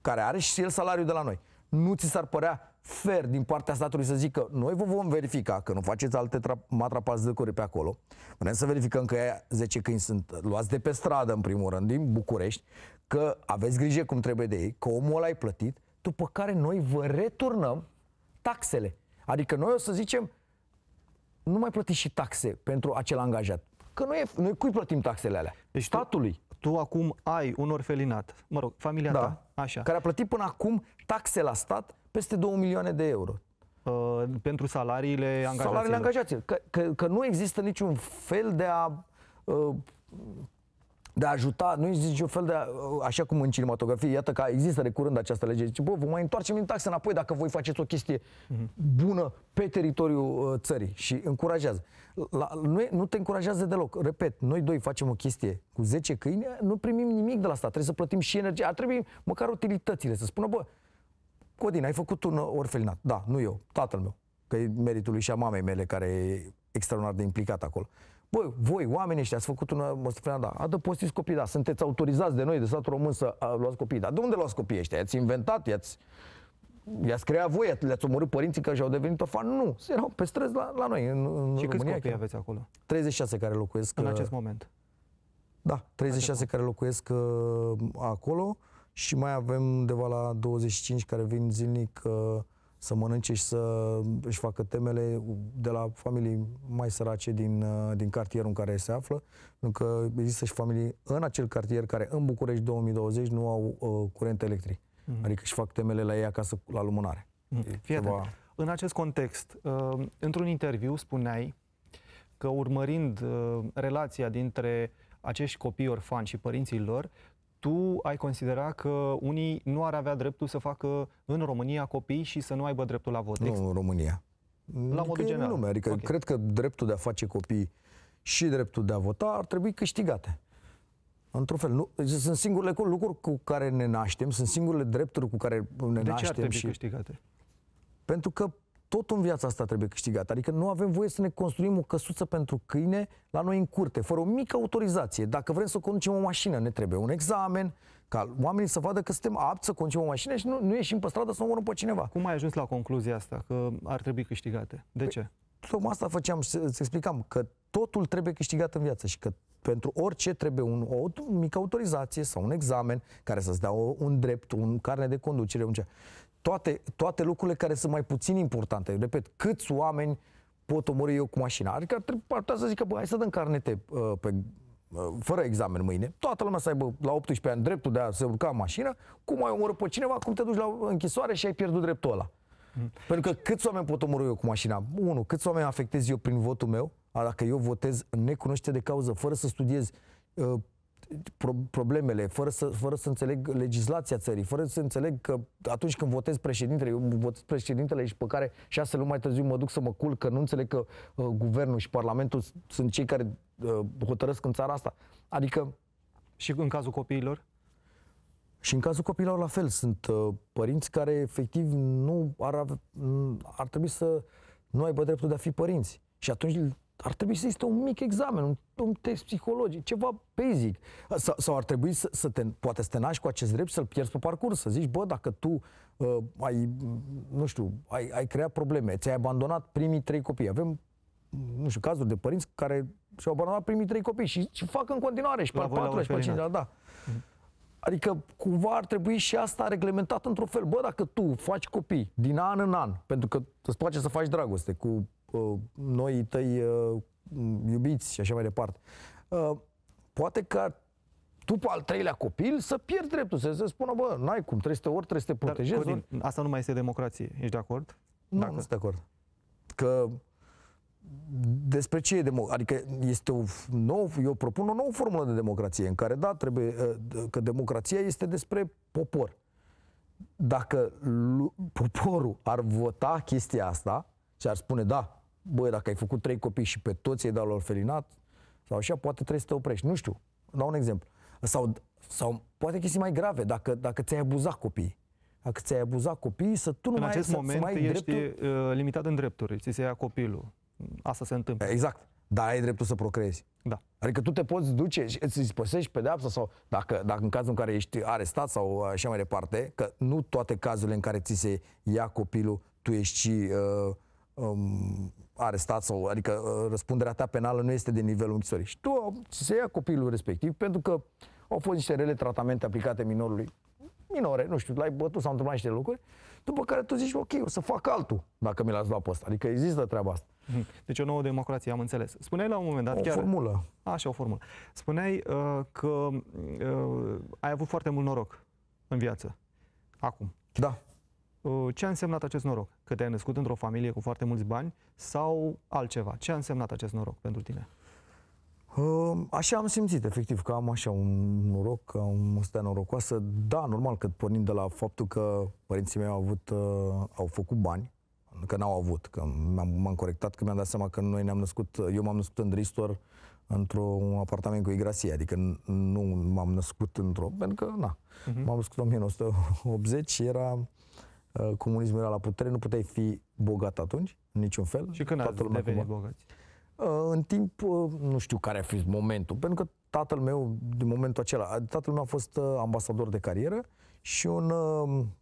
care are și el salariul de la noi. Nu ți s-ar părea fer din partea statului să zică noi vă vom verifica că nu faceți alte tra- matrapați de curi pe acolo. Vrem să verificăm că aia 10 câini sunt luați de pe stradă în primul rând din București, că aveți grijă cum trebuie de ei, că omul ăla ai plătit, după care noi vă returnăm taxele. Adică noi o să zicem nu mai plătiți și taxe pentru acel angajat. Că noi, noi cui plătim taxele alea? Deci Statului. Tu, tu acum ai un orfelinat, mă rog, familia da, ta, așa. Care a plătit până acum taxe la stat peste 2 milioane de euro. Uh, pentru salariile angajaților. Salariile angajaților. Că, că, că nu există niciun fel de a uh, de a ajuta, nu există niciun fel de, a, uh, așa cum în cinematografie, iată că există curând această lege, zice, deci, bă, vă mai întoarcem din taxe înapoi dacă voi faceți o chestie uh-huh. bună pe teritoriul uh, țării și încurajează. La, nu, e, nu te încurajează deloc. Repet, noi doi facem o chestie cu 10 câini, nu primim nimic de la asta, trebuie să plătim și energie, ar trebui măcar utilitățile să spună, bă, Codin, ai făcut un orfelinat. Da, nu eu, tatăl meu. Că e meritul lui și a mamei mele care e extraordinar de implicat acolo. Băi, voi, oamenii ăștia, ați făcut un orfelinat, da. Adă postiți copii, da. Sunteți autorizați de noi, de statul român, să luați copii. Dar de unde luați copii ăștia? I-ați inventat, i-ați i-ați creat voi, le-ați omorât părinții că și-au devenit orfani? Nu, erau pe străzi la, la noi, în, în Și câți copii chiar. aveți acolo? 36 care locuiesc... În uh, acest moment? Da, 36 acest care locuiesc uh, acolo și mai avem undeva la 25 care vin zilnic uh, să mănânce și să își facă temele de la familii mai sărace din, uh, din cartierul în care se află, pentru că există și familii în acel cartier care în București 2020 nu au uh, curent electric. Mm. Adică își fac temele la ei acasă la lumânare. Mm. ceva... În acest context, uh, într-un interviu spuneai că urmărind uh, relația dintre acești copii orfani și părinții lor, tu ai considera că unii nu ar avea dreptul să facă în România copii și să nu aibă dreptul la vot? Nu în România. La modul general. lume. Adică okay. cred că dreptul de a face copii și dreptul de a vota ar trebui câștigate. Într-un fel, nu, sunt singurele lucruri cu care ne naștem, sunt singurele drepturi cu care ne de naștem. De ce ar trebui și... câștigate? Pentru că tot în viața asta trebuie câștigat. Adică nu avem voie să ne construim o căsuță pentru câine la noi în curte, fără o mică autorizație. Dacă vrem să conducem o mașină, ne trebuie un examen, ca oamenii să vadă că suntem apți să conducem o mașină și nu, nu ieșim pe stradă să omorâm pe cineva. Cum ai ajuns la concluzia asta, că ar trebui câștigate? De păi, ce? Tocmai asta făceam, să explicam, că totul trebuie câștigat în viață și că pentru orice trebuie un, o mică autorizație sau un examen care să-ți dea o, un drept, un carne de conducere, un ce toate, toate lucrurile care sunt mai puțin importante. Eu repet, câți oameni pot omori eu cu mașina? Adică ar, putea să zică, bă, hai să dăm carnete uh, pe, uh, fără examen mâine. Toată lumea să aibă la 18 ani dreptul de a se urca în mașină. Cum ai omorât pe cineva? Cum te duci la închisoare și ai pierdut dreptul ăla? Mm. Pentru că câți oameni pot omorâ eu cu mașina? Unu, câți oameni afectez eu prin votul meu? Dacă eu votez necunoște de cauză, fără să studiez uh, problemele, fără să, fără să înțeleg legislația țării, fără să înțeleg că atunci când votez președintele, eu votez președintele și pe care șase luni mai târziu mă duc să mă culc, că nu înțeleg că uh, guvernul și parlamentul sunt cei care uh, hotărăsc în țara asta. Adică... Și în cazul copiilor? Și în cazul copiilor la fel. Sunt uh, părinți care efectiv nu ar, ave, ar trebui să nu aibă dreptul de a fi părinți. Și atunci ar trebui să existe un mic examen, un, un test psihologic, ceva basic. S- sau ar trebui să, să te, poate să te naști cu acest drept să-l pierzi pe parcurs, să zici, bă, dacă tu uh, ai, nu știu, ai, ai creat probleme, ți-ai abandonat primii trei copii. Avem, nu știu, cazuri de părinți care și-au abandonat primii trei copii și, și fac în continuare și pe la patru, și pe cinci, da. Mhm. Adică cumva ar trebui și asta reglementat într-un fel. Bă, dacă tu faci copii din an în an, pentru că îți place să faci dragoste cu noi tăi uh, iubiți și așa mai departe. Uh, poate că tu pe al treilea copil să pierzi dreptul, să se spună, bă, n-ai cum, trebuie să te ori, trebuie să te protejezi. Dar, Codin, ori... asta nu mai este democrație, ești de acord? Nu, Dacă... nu sunt de acord. Că despre ce e democrație? Adică este o nouă, eu propun o nouă formulă de democrație în care, da, trebuie, uh, că democrația este despre popor. Dacă poporul ar vota chestia asta și ar spune, da, băi, dacă ai făcut trei copii și pe toți ai dat la orfelinat, sau așa, poate trebuie să te oprești. Nu știu, dau un exemplu. Sau, sau poate chestii mai grave, dacă, dacă ți-ai abuzat copiii. Dacă ți-ai abuzat copiii, să tu nu în mai acest ai, moment mai ești dreptul... Uh, limitat în drepturi, ți se ia copilul. Asta se întâmplă. Exact. Dar ai dreptul să procrezi Da. Adică tu te poți duce, îți păsești pedeapsa sau dacă, dacă în cazul în care ești arestat sau așa mai departe, că nu toate cazurile în care ți se ia copilul, tu ești și uh, um, arestat sau, adică uh, răspunderea ta penală nu este de nivelul închisorii. Și tu uh, se ia copilul respectiv pentru că au fost niște rele tratamente aplicate minorului, minore, nu știu, l-ai bătut, s-au întâmplat niște lucruri, după care tu zici, ok, o să fac altul dacă mi l-ați luat pe ăsta. Adică există treaba asta. Hmm. Deci o nouă democrație, am înțeles. Spuneai la un moment dat... O chiar... formulă. Așa, o formulă. Spuneai uh, că uh, ai avut foarte mult noroc în viață. Acum. Da. Uh, ce a însemnat acest noroc? Că te-ai născut într-o familie cu foarte mulți bani sau altceva? Ce a însemnat acest noroc pentru tine? Uh, așa am simțit, efectiv, că am așa un noroc, că am o stea norocoasă. Da, normal, că pornind de la faptul că părinții mei au avut, uh, au făcut bani, că n-au avut, că m-am, m-am corectat, că mi-am dat seama că noi ne-am născut, eu m-am născut în Dristor, într-un apartament cu igrasie, adică nu m-am născut într-o, pentru că, na, uh-huh. m-am născut în 1980 și era Uh, comunismul era la putere, nu puteai fi bogat atunci, în niciun fel. Și când Toată ați devenit bogat. bogați? Uh, în timp, uh, nu știu care a fost momentul, pentru că tatăl meu, din momentul acela, tatăl meu a fost ambasador de carieră și un um,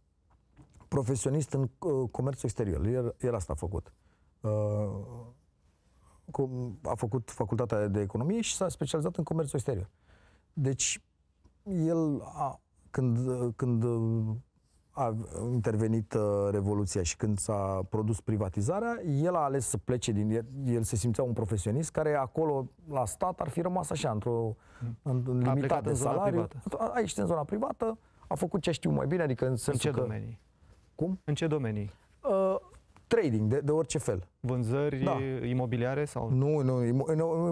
profesionist în comerțul exterior. El, el asta a făcut. A făcut facultatea de economie și s-a specializat în comerțul exterior. Deci, el, a, când, când a intervenit uh, Revoluția și când s-a produs privatizarea, el a ales să plece din el, el se simțea un profesionist care acolo la stat ar fi rămas așa, într-o mm. în, în limitat în salariu. Aici, în zona privată, a făcut ce știu mai bine, adică în În ce că... domenii? Cum? În ce domenii? Uh, trading, de, de orice fel. Vânzări da. imobiliare sau? Nu, nu,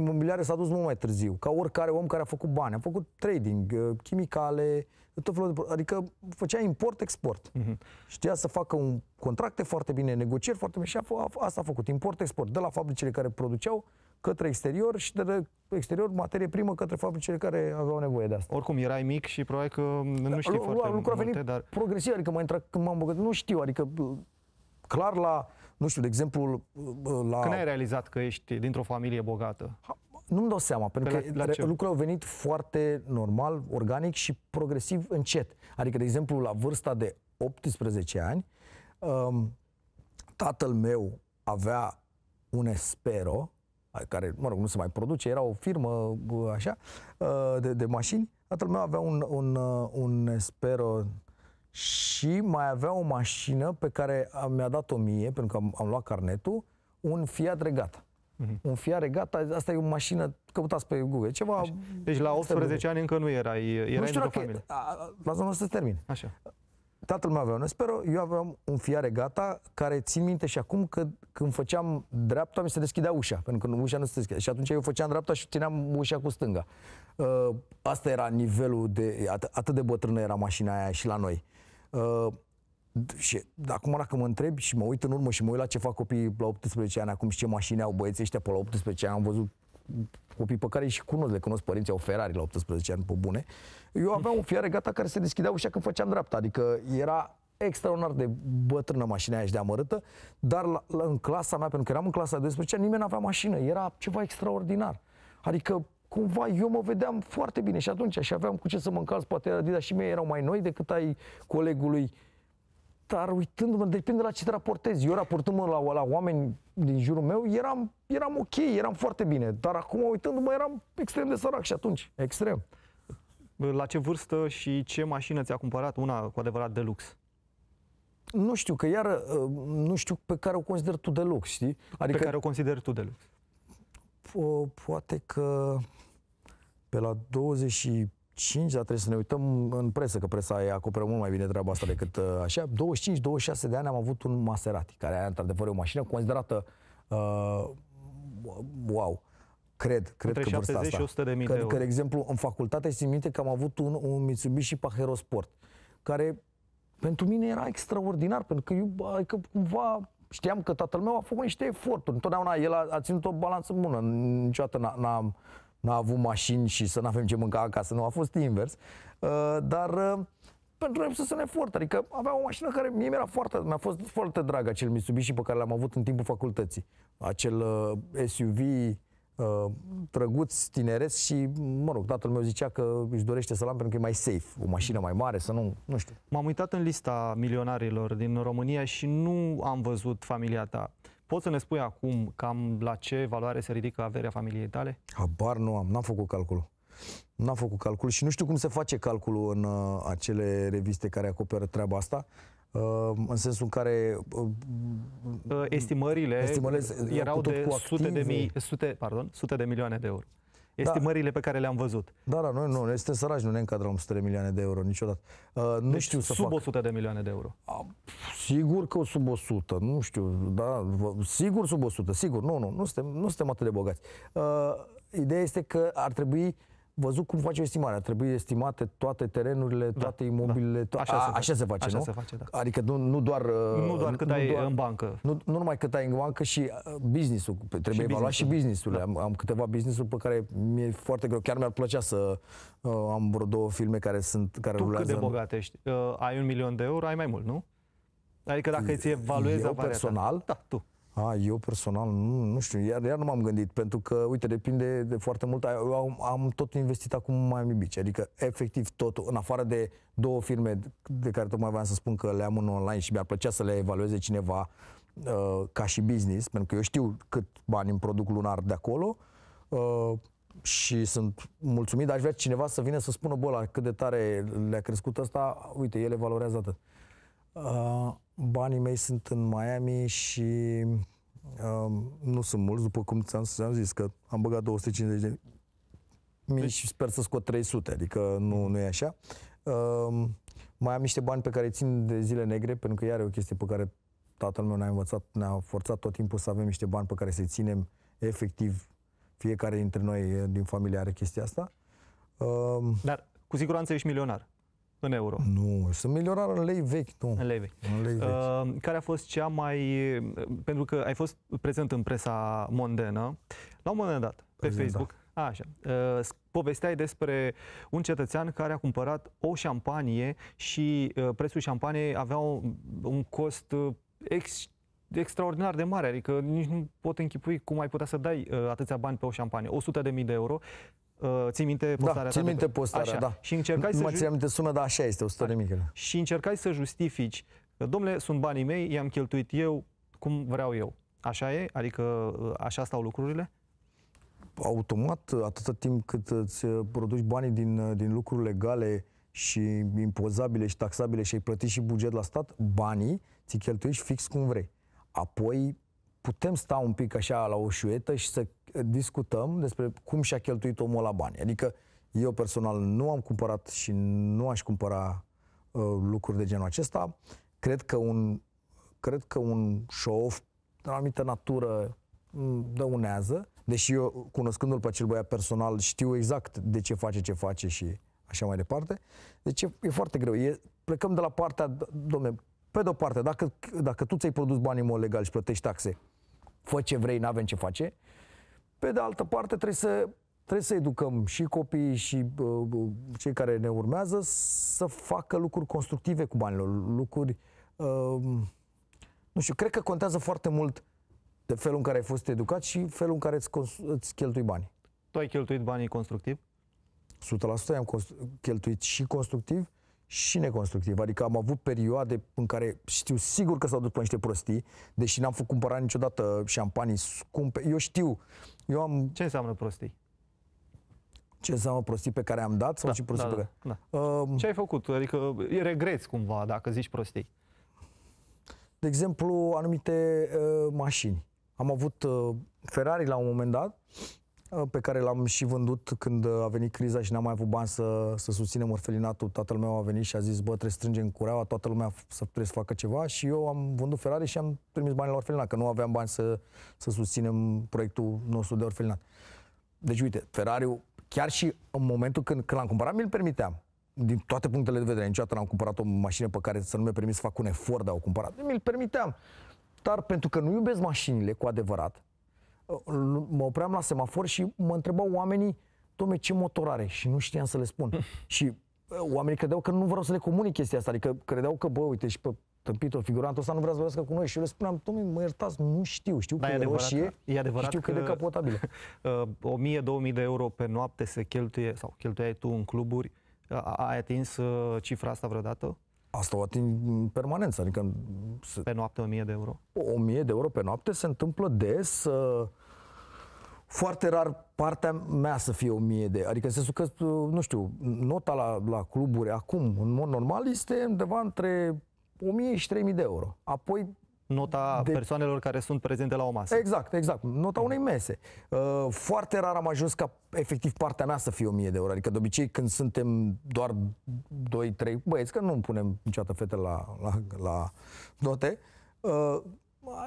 imobiliare s-a dus mult mai târziu, ca oricare om care a făcut bani. A făcut trading, uh, chimicale, uh, de tot felul de... Adică făcea import-export. Uh-huh. Știa să facă un contracte foarte bine, negocieri foarte bine și a, a, asta a făcut, import-export, de la fabricile care produceau către exterior și de, de exterior materie primă către fabricile care aveau nevoie de asta. Oricum erai mic și probabil că nu da, știi da, foarte lucru a venit multe, dar... progresiv, adică m-a intrat când m-am băgat, nu știu, adică clar la, nu știu, de exemplu, la... Când ai realizat că ești dintr-o familie bogată? Nu-mi dau seama, pentru că la, la lucrurile au venit foarte normal, organic și progresiv încet. Adică, de exemplu, la vârsta de 18 ani, um, tatăl meu avea un Espero, care, mă rog, nu se mai produce, era o firmă așa, uh, de, de mașini. Tatăl meu avea un, un, uh, un Espero și mai avea o mașină pe care mi-a dat-o mie, pentru că am, am luat carnetul, un Fiat Regata. Uh-huh. Un fiare, gata, asta e o mașină, căutați pe Google. Ceva Așa. Deci la 18 ani încă nu erai, erai nu știu într-o familie. Lasă-mă să termin. Așa. Tatăl meu avea un Espero, eu aveam un fiare gata, care țin minte și acum că când făceam dreapta mi se deschidea ușa, pentru că ușa nu se deschidea. Și atunci eu făceam dreapta și țineam ușa cu stânga. Uh, asta era nivelul de... At- atât de bătrână era mașina aia și la noi. Uh, și acum dacă mă întreb și mă uit în urmă și mă uit la ce fac copiii la 18 ani acum și ce mașini au băieții ăștia pe la 18 ani, am văzut copii pe care și cunosc, le cunosc părinții, au Ferrari la 18 ani pe bune. Eu aveam o fiare gata care se deschidea ușa când făceam dreapta, adică era extraordinar de bătrână mașina aia și de amărâtă, dar la, la, în clasa mea, pentru că eram în clasa 12 ani, nimeni nu avea mașină, era ceva extraordinar. Adică cumva eu mă vedeam foarte bine și atunci și aveam cu ce să mă încalz, poate Adidas și mie erau mai noi decât ai colegului dar uitându-mă, depinde la ce te raportezi. Eu raportându-mă la, la oameni din jurul meu, eram, eram ok, eram foarte bine. Dar acum, uitându-mă, eram extrem de sărac și atunci, extrem. La ce vârstă și ce mașină ți-a cumpărat? Una cu adevărat de lux. Nu știu, că iar ă, nu știu pe care o consider tu de lux, știi? Adică, pe care o consider tu de lux? Po- poate că pe la 20 25, dar trebuie să ne uităm în presă, că presa e acoperă mult mai bine treaba asta decât uh, așa. 25-26 de ani am avut un Maserati, care are într-adevăr o mașină considerată uh, wow. Cred, cred Între că vârsta asta. 100 de mii că, de Că, de exemplu, în facultate țin minte că am avut un, un Mitsubishi Pajero Sport, care pentru mine era extraordinar, pentru că eu, adică, cumva știam că tatăl meu a făcut niște eforturi. Întotdeauna el a, a ținut o balanță bună. Niciodată n-am n-a avut mașini și să nu avem ce mânca acasă, nu a fost invers, uh, dar uh, pentru noi să ne efort, adică aveam o mașină care mie mi-era foarte, mi-a fost foarte dragă acel Mitsubishi pe care l-am avut în timpul facultății, acel uh, SUV drăguț, tineresc și, mă rog, tatăl meu zicea că își dorește să-l am pentru că e mai safe, o mașină mai mare, să nu, nu știu. M-am uitat în lista milionarilor din România și nu am văzut familia ta. Poți să ne spui acum cam la ce valoare se ridică averea familiei tale? Habar nu am, n-am făcut calculul. N-am făcut calcul și nu știu cum se face calculul în uh, acele reviste care acoperă treaba asta. Uh, în sensul în care uh, uh estimările, estimările erau de cu sute de, mii, sute, pardon, sute de milioane de euro. Da. estimările da. pe care le-am văzut. Da, da, noi nu, este săraci, nu ne încadrăm 100 de milioane de euro niciodată. Uh, nu deci știu să sub fac. 100 de milioane de euro. Uh, sigur că sub 100, nu știu, da, sigur sub 100, sigur, nu, nu, nu suntem, nu suntem atât de bogați. Uh, ideea este că ar trebui uh, văzut cum face estimarea. Trebuie estimate toate terenurile, da, toate da. imobilele. Da. așa, a, se face. așa se face, așa nu? Se face, da. Adică nu, nu doar... Nu uh, doar cât nu ai doar, în bancă. Nu, nu numai cât ai în bancă și uh, businessul. Trebuie și evaluat business și businessul. Da. Am, am câteva business-uri pe care mi-e foarte greu. Chiar mi-ar plăcea să uh, am vreo două filme care sunt... Care tu cât de bogat ești? Uh, ai un milion de euro, ai mai mult, nu? Adică dacă îți evaluezi Eu personal? Da, tu. A, eu personal, nu, nu știu, iar, iar nu m-am gândit, pentru că, uite, depinde de foarte mult. Eu am, am tot investit acum în Miami Beach, adică efectiv tot, în afară de două firme de care tocmai voiam să spun că le am în online și mi-ar plăcea să le evalueze cineva uh, ca și business, pentru că eu știu cât bani îmi produc lunar de acolo uh, și sunt mulțumit, dar aș vrea cineva să vină să spună, bă, la cât de tare le-a crescut asta, uite, ele valorează atât. Uh, Banii mei sunt în Miami și uh, nu sunt mulți, după cum ți-am, ți zis, că am băgat 250 de mii deci... și sper să scot 300, adică nu, nu e așa. Uh, mai am niște bani pe care îi țin de zile negre, pentru că iar e o chestie pe care tatăl meu ne-a învățat, ne-a forțat tot timpul să avem niște bani pe care să-i ținem efectiv. Fiecare dintre noi din familie are chestia asta. Uh, Dar cu siguranță ești milionar în euro. Nu, sunt milionar în lei vechi, nu. În lei vechi. În lei vechi. Uh, care a fost cea mai... Uh, pentru că ai fost prezent în presa mondenă, la un moment dat, pe prezent, Facebook, da. a, așa, uh, povesteai despre un cetățean care a cumpărat o șampanie și uh, prețul șampaniei avea un, un cost uh, ex, extraordinar de mare, adică nici nu pot închipui cum ai putea să dai uh, atâția bani pe o șampanie, 100.000 de mii de euro, Uh, ții minte da, postarea da, ții minte postarea, așa. da. Și încercai nu să mă țin minte sumă, dar așa este, 100 de micile. Și încercai să justifici, uh, domnule, sunt banii mei, i-am cheltuit eu, cum vreau eu. Așa e? Adică uh, așa stau lucrurile? Automat, atâta timp cât îți produci banii din, din lucruri legale și impozabile și taxabile și ai plătit și buget la stat, banii ți cheltuiești fix cum vrei. Apoi putem sta un pic așa la o șuetă și să discutăm despre cum și-a cheltuit omul la bani. Adică eu personal nu am cumpărat și nu aș cumpăra uh, lucruri de genul acesta. Cred că un, cred că un show de o anumită natură mm, dăunează, deși eu, cunoscându-l pe acel băiat personal, știu exact de ce face ce face și așa mai departe. Deci e, e foarte greu. E, plecăm de la partea, domne, pe de-o parte, dacă, dacă tu ți-ai produs banii în mod legal și plătești taxe, fă ce vrei, n-avem ce face. Pe de altă parte, trebuie să, trebuie să educăm și copiii și uh, cei care ne urmează să facă lucruri constructive cu banilor, lucruri... Uh, nu știu, cred că contează foarte mult de felul în care ai fost educat și felul în care îți, îți cheltui banii. Tu ai cheltuit banii constructiv? 100% i-am cheltuit și constructiv și neconstructiv. Adică am avut perioade în care știu sigur că s-au dus pe niște prostii, deși n-am făcut cumpărat niciodată șampanii scumpe. Eu știu. Eu am... Ce înseamnă prostii? Ce înseamnă prostii pe care am dat sau da, ce prostii da, pe da, care... Da. Uh, ce ai făcut? Adică regreți cumva dacă zici prostii. De exemplu, anumite uh, mașini. Am avut uh, Ferrari la un moment dat pe care l-am și vândut când a venit criza și n-am mai avut bani să, să susținem orfelinatul. Tatăl meu a venit și a zis, bă, trebuie să strângem cureaua, toată lumea să trebuie să facă ceva și eu am vândut Ferrari și am trimis bani la orfelinat, că nu aveam bani să, să susținem proiectul nostru de orfelinat. Deci, uite, Ferrari, chiar și în momentul când, când l-am cumpărat, mi-l permiteam. Din toate punctele de vedere, niciodată n-am cumpărat o mașină pe care să nu mi-a permis să fac un efort de a o cumpăra. Mi-l permiteam. Dar pentru că nu iubesc mașinile cu adevărat, mă opream la semafor și mă întrebau oamenii, domne, ce motor are? Și nu știam să le spun. și oamenii credeau că nu vreau să le comunic chestia asta, adică credeau că, bă, uite, și pe tâmpitul figurantul ăsta nu vrea să vorbească cu noi și eu le spuneam, domnule, mă iertați, nu știu, știu da, că e adevărat, roșie, e adevărat știu că, că de capotabilă. 1000-2000 uh, de euro pe noapte se cheltuie, sau cheltuiai tu în cluburi, ai atins uh, cifra asta vreodată? Asta o ating în permanență, adică... Se... Pe noapte 1000 de euro? 1000 de euro pe noapte se întâmplă des, uh, foarte rar partea mea să fie 1000 de, adică în sensul că, nu știu, nota la, la cluburi acum, în mod normal, este undeva între 1000 și 3000 de euro. Apoi nota de... persoanelor care sunt prezente la o masă. Exact, exact. Nota unei mese. Uh, foarte rar am ajuns ca efectiv partea mea să fie 1000 de euro. Adică de obicei când suntem doar 2-3 băieți, că nu punem niciodată fete la, la, la note, uh,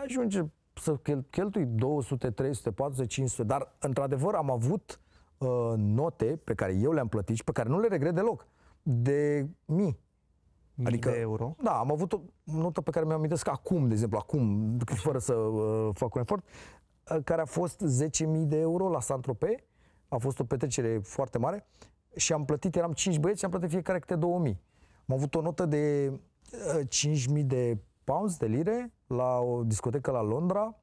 ajunge să cheltui 200, 300, 400, 500, dar într-adevăr am avut uh, note pe care eu le-am plătit și pe care nu le regret deloc, de mii. Mii adică, de euro? Da, am avut o notă pe care mi-am amintesc acum, de exemplu, acum, fără să uh, fac un efort, uh, care a fost 10.000 de euro la Saint-Tropez, a fost o petrecere foarte mare și am plătit, eram 5 băieți și am plătit fiecare câte 2.000. Am avut o notă de uh, 5.000 de pounds de lire la o discotecă la Londra.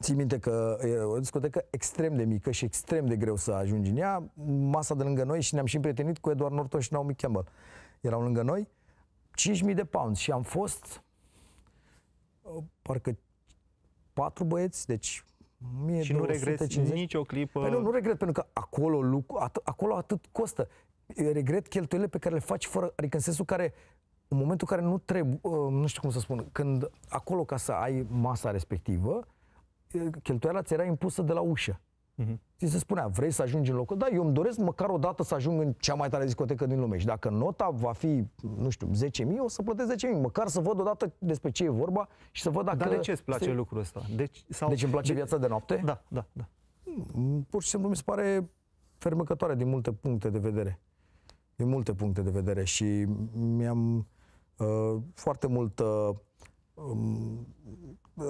Ții minte că e o discotecă extrem de mică și extrem de greu să ajungi în ea. Masa de lângă noi și ne-am și împrietenit cu Edward Norton și Naomi Campbell. Erau lângă noi. 5.000 de pounds și am fost uh, parcă patru băieți, deci 1250. Și nu regreți nicio clipă? Păi nu, nu regret, pentru că acolo, lucru, at- acolo atât costă. Eu regret cheltuielile pe care le faci fără, adică în sensul care în momentul în care nu trebuie, uh, nu știu cum să spun, când acolo ca să ai masa respectivă, cheltuiala ți era impusă de la ușă. Uh-huh. Ți se spunea, vrei să ajungi în locul? Da, eu îmi doresc măcar o dată să ajung în cea mai tare discotecă din lume și dacă nota va fi, nu știu, 10.000, o să plătesc 10.000, măcar să văd o dată despre ce e vorba și să văd dacă... Dar de ce îți place stai... lucrul ăsta? Deci, sau... deci îmi place de... viața de noapte? Da, da, da. Mm, pur și simplu mi se pare fermecătoare din multe puncte de vedere. Din multe puncte de vedere și mi-am Uh, foarte mult uh, um,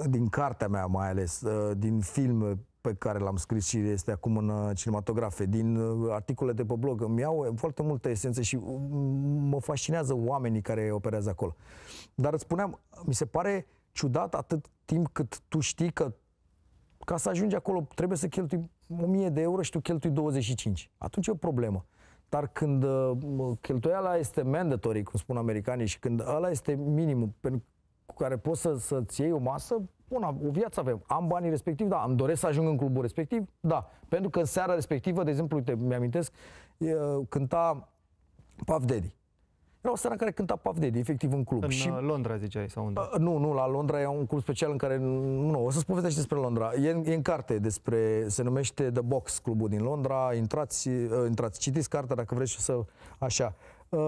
din cartea mea mai ales, uh, din filme pe care l-am scris și este acum în cinematografe, din articole de pe blog, îmi iau foarte multă esență și um, mă fascinează oamenii care operează acolo. Dar îți spuneam, mi se pare ciudat atât timp cât tu știi că ca să ajungi acolo trebuie să cheltui 1000 de euro și tu cheltui 25. Atunci e o problemă. Dar când uh, cheltuiala este mandatory, cum spun americanii, și când ăla este minimul cu care poți să, să-ți iei o masă, una, o viață avem. Am banii respectiv, da. Am doresc să ajung în clubul respectiv, da. Pentru că în seara respectivă, de exemplu, uite, mi-amintesc, cânta Puff Daddy. Era o seară în care cânta Puff Daddy, efectiv, în club. În și... Uh, Londra, ziceai, sau unde? Uh, nu, nu, la Londra e un club special în care... Nu, o să-ți povestești despre Londra. E, în, e în carte despre... Se numește The Box, clubul din Londra. Intrați, uh, intrați citiți cartea dacă vreți să... Așa. Uh,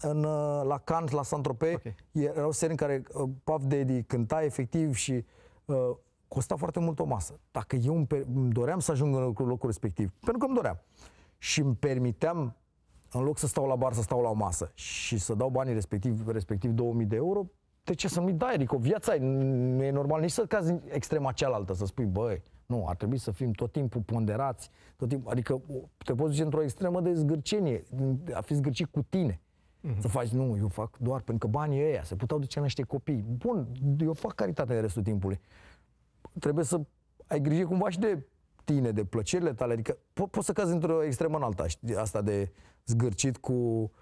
în, uh, la Cant, la Saint-Tropez, okay. era o serie în care uh, Puff Daddy cânta efectiv și uh, costa foarte mult o masă. Dacă eu îmi, îmi doream să ajung în locul respectiv, pentru că îmi doream, și îmi permiteam în loc să stau la bar, să stau la o masă și să dau banii respectiv, respectiv 2000 de euro, de ce să nu-i dai, o Viața e, nu e normal nici să cazi în extrema cealaltă, să spui, băi, nu, ar trebui să fim tot timpul ponderați, tot timpul, adică te poți duce într-o extremă de zgârcenie, a fi zgârcit cu tine. Mm-hmm. Să faci, nu, eu fac doar pentru că banii ăia se puteau duce la niște copii. Bun, eu fac caritate în restul timpului. Trebuie să ai grijă cumva și de tine, de plăcerile tale, adică po- poți să cazi într-o extremă în alta, știi? asta de zgârcit cu uh,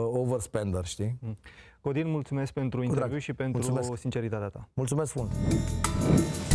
overspender, știi? Mm. Codin, mulțumesc pentru interviu și pentru mulțumesc. sinceritatea ta. Mulțumesc mult!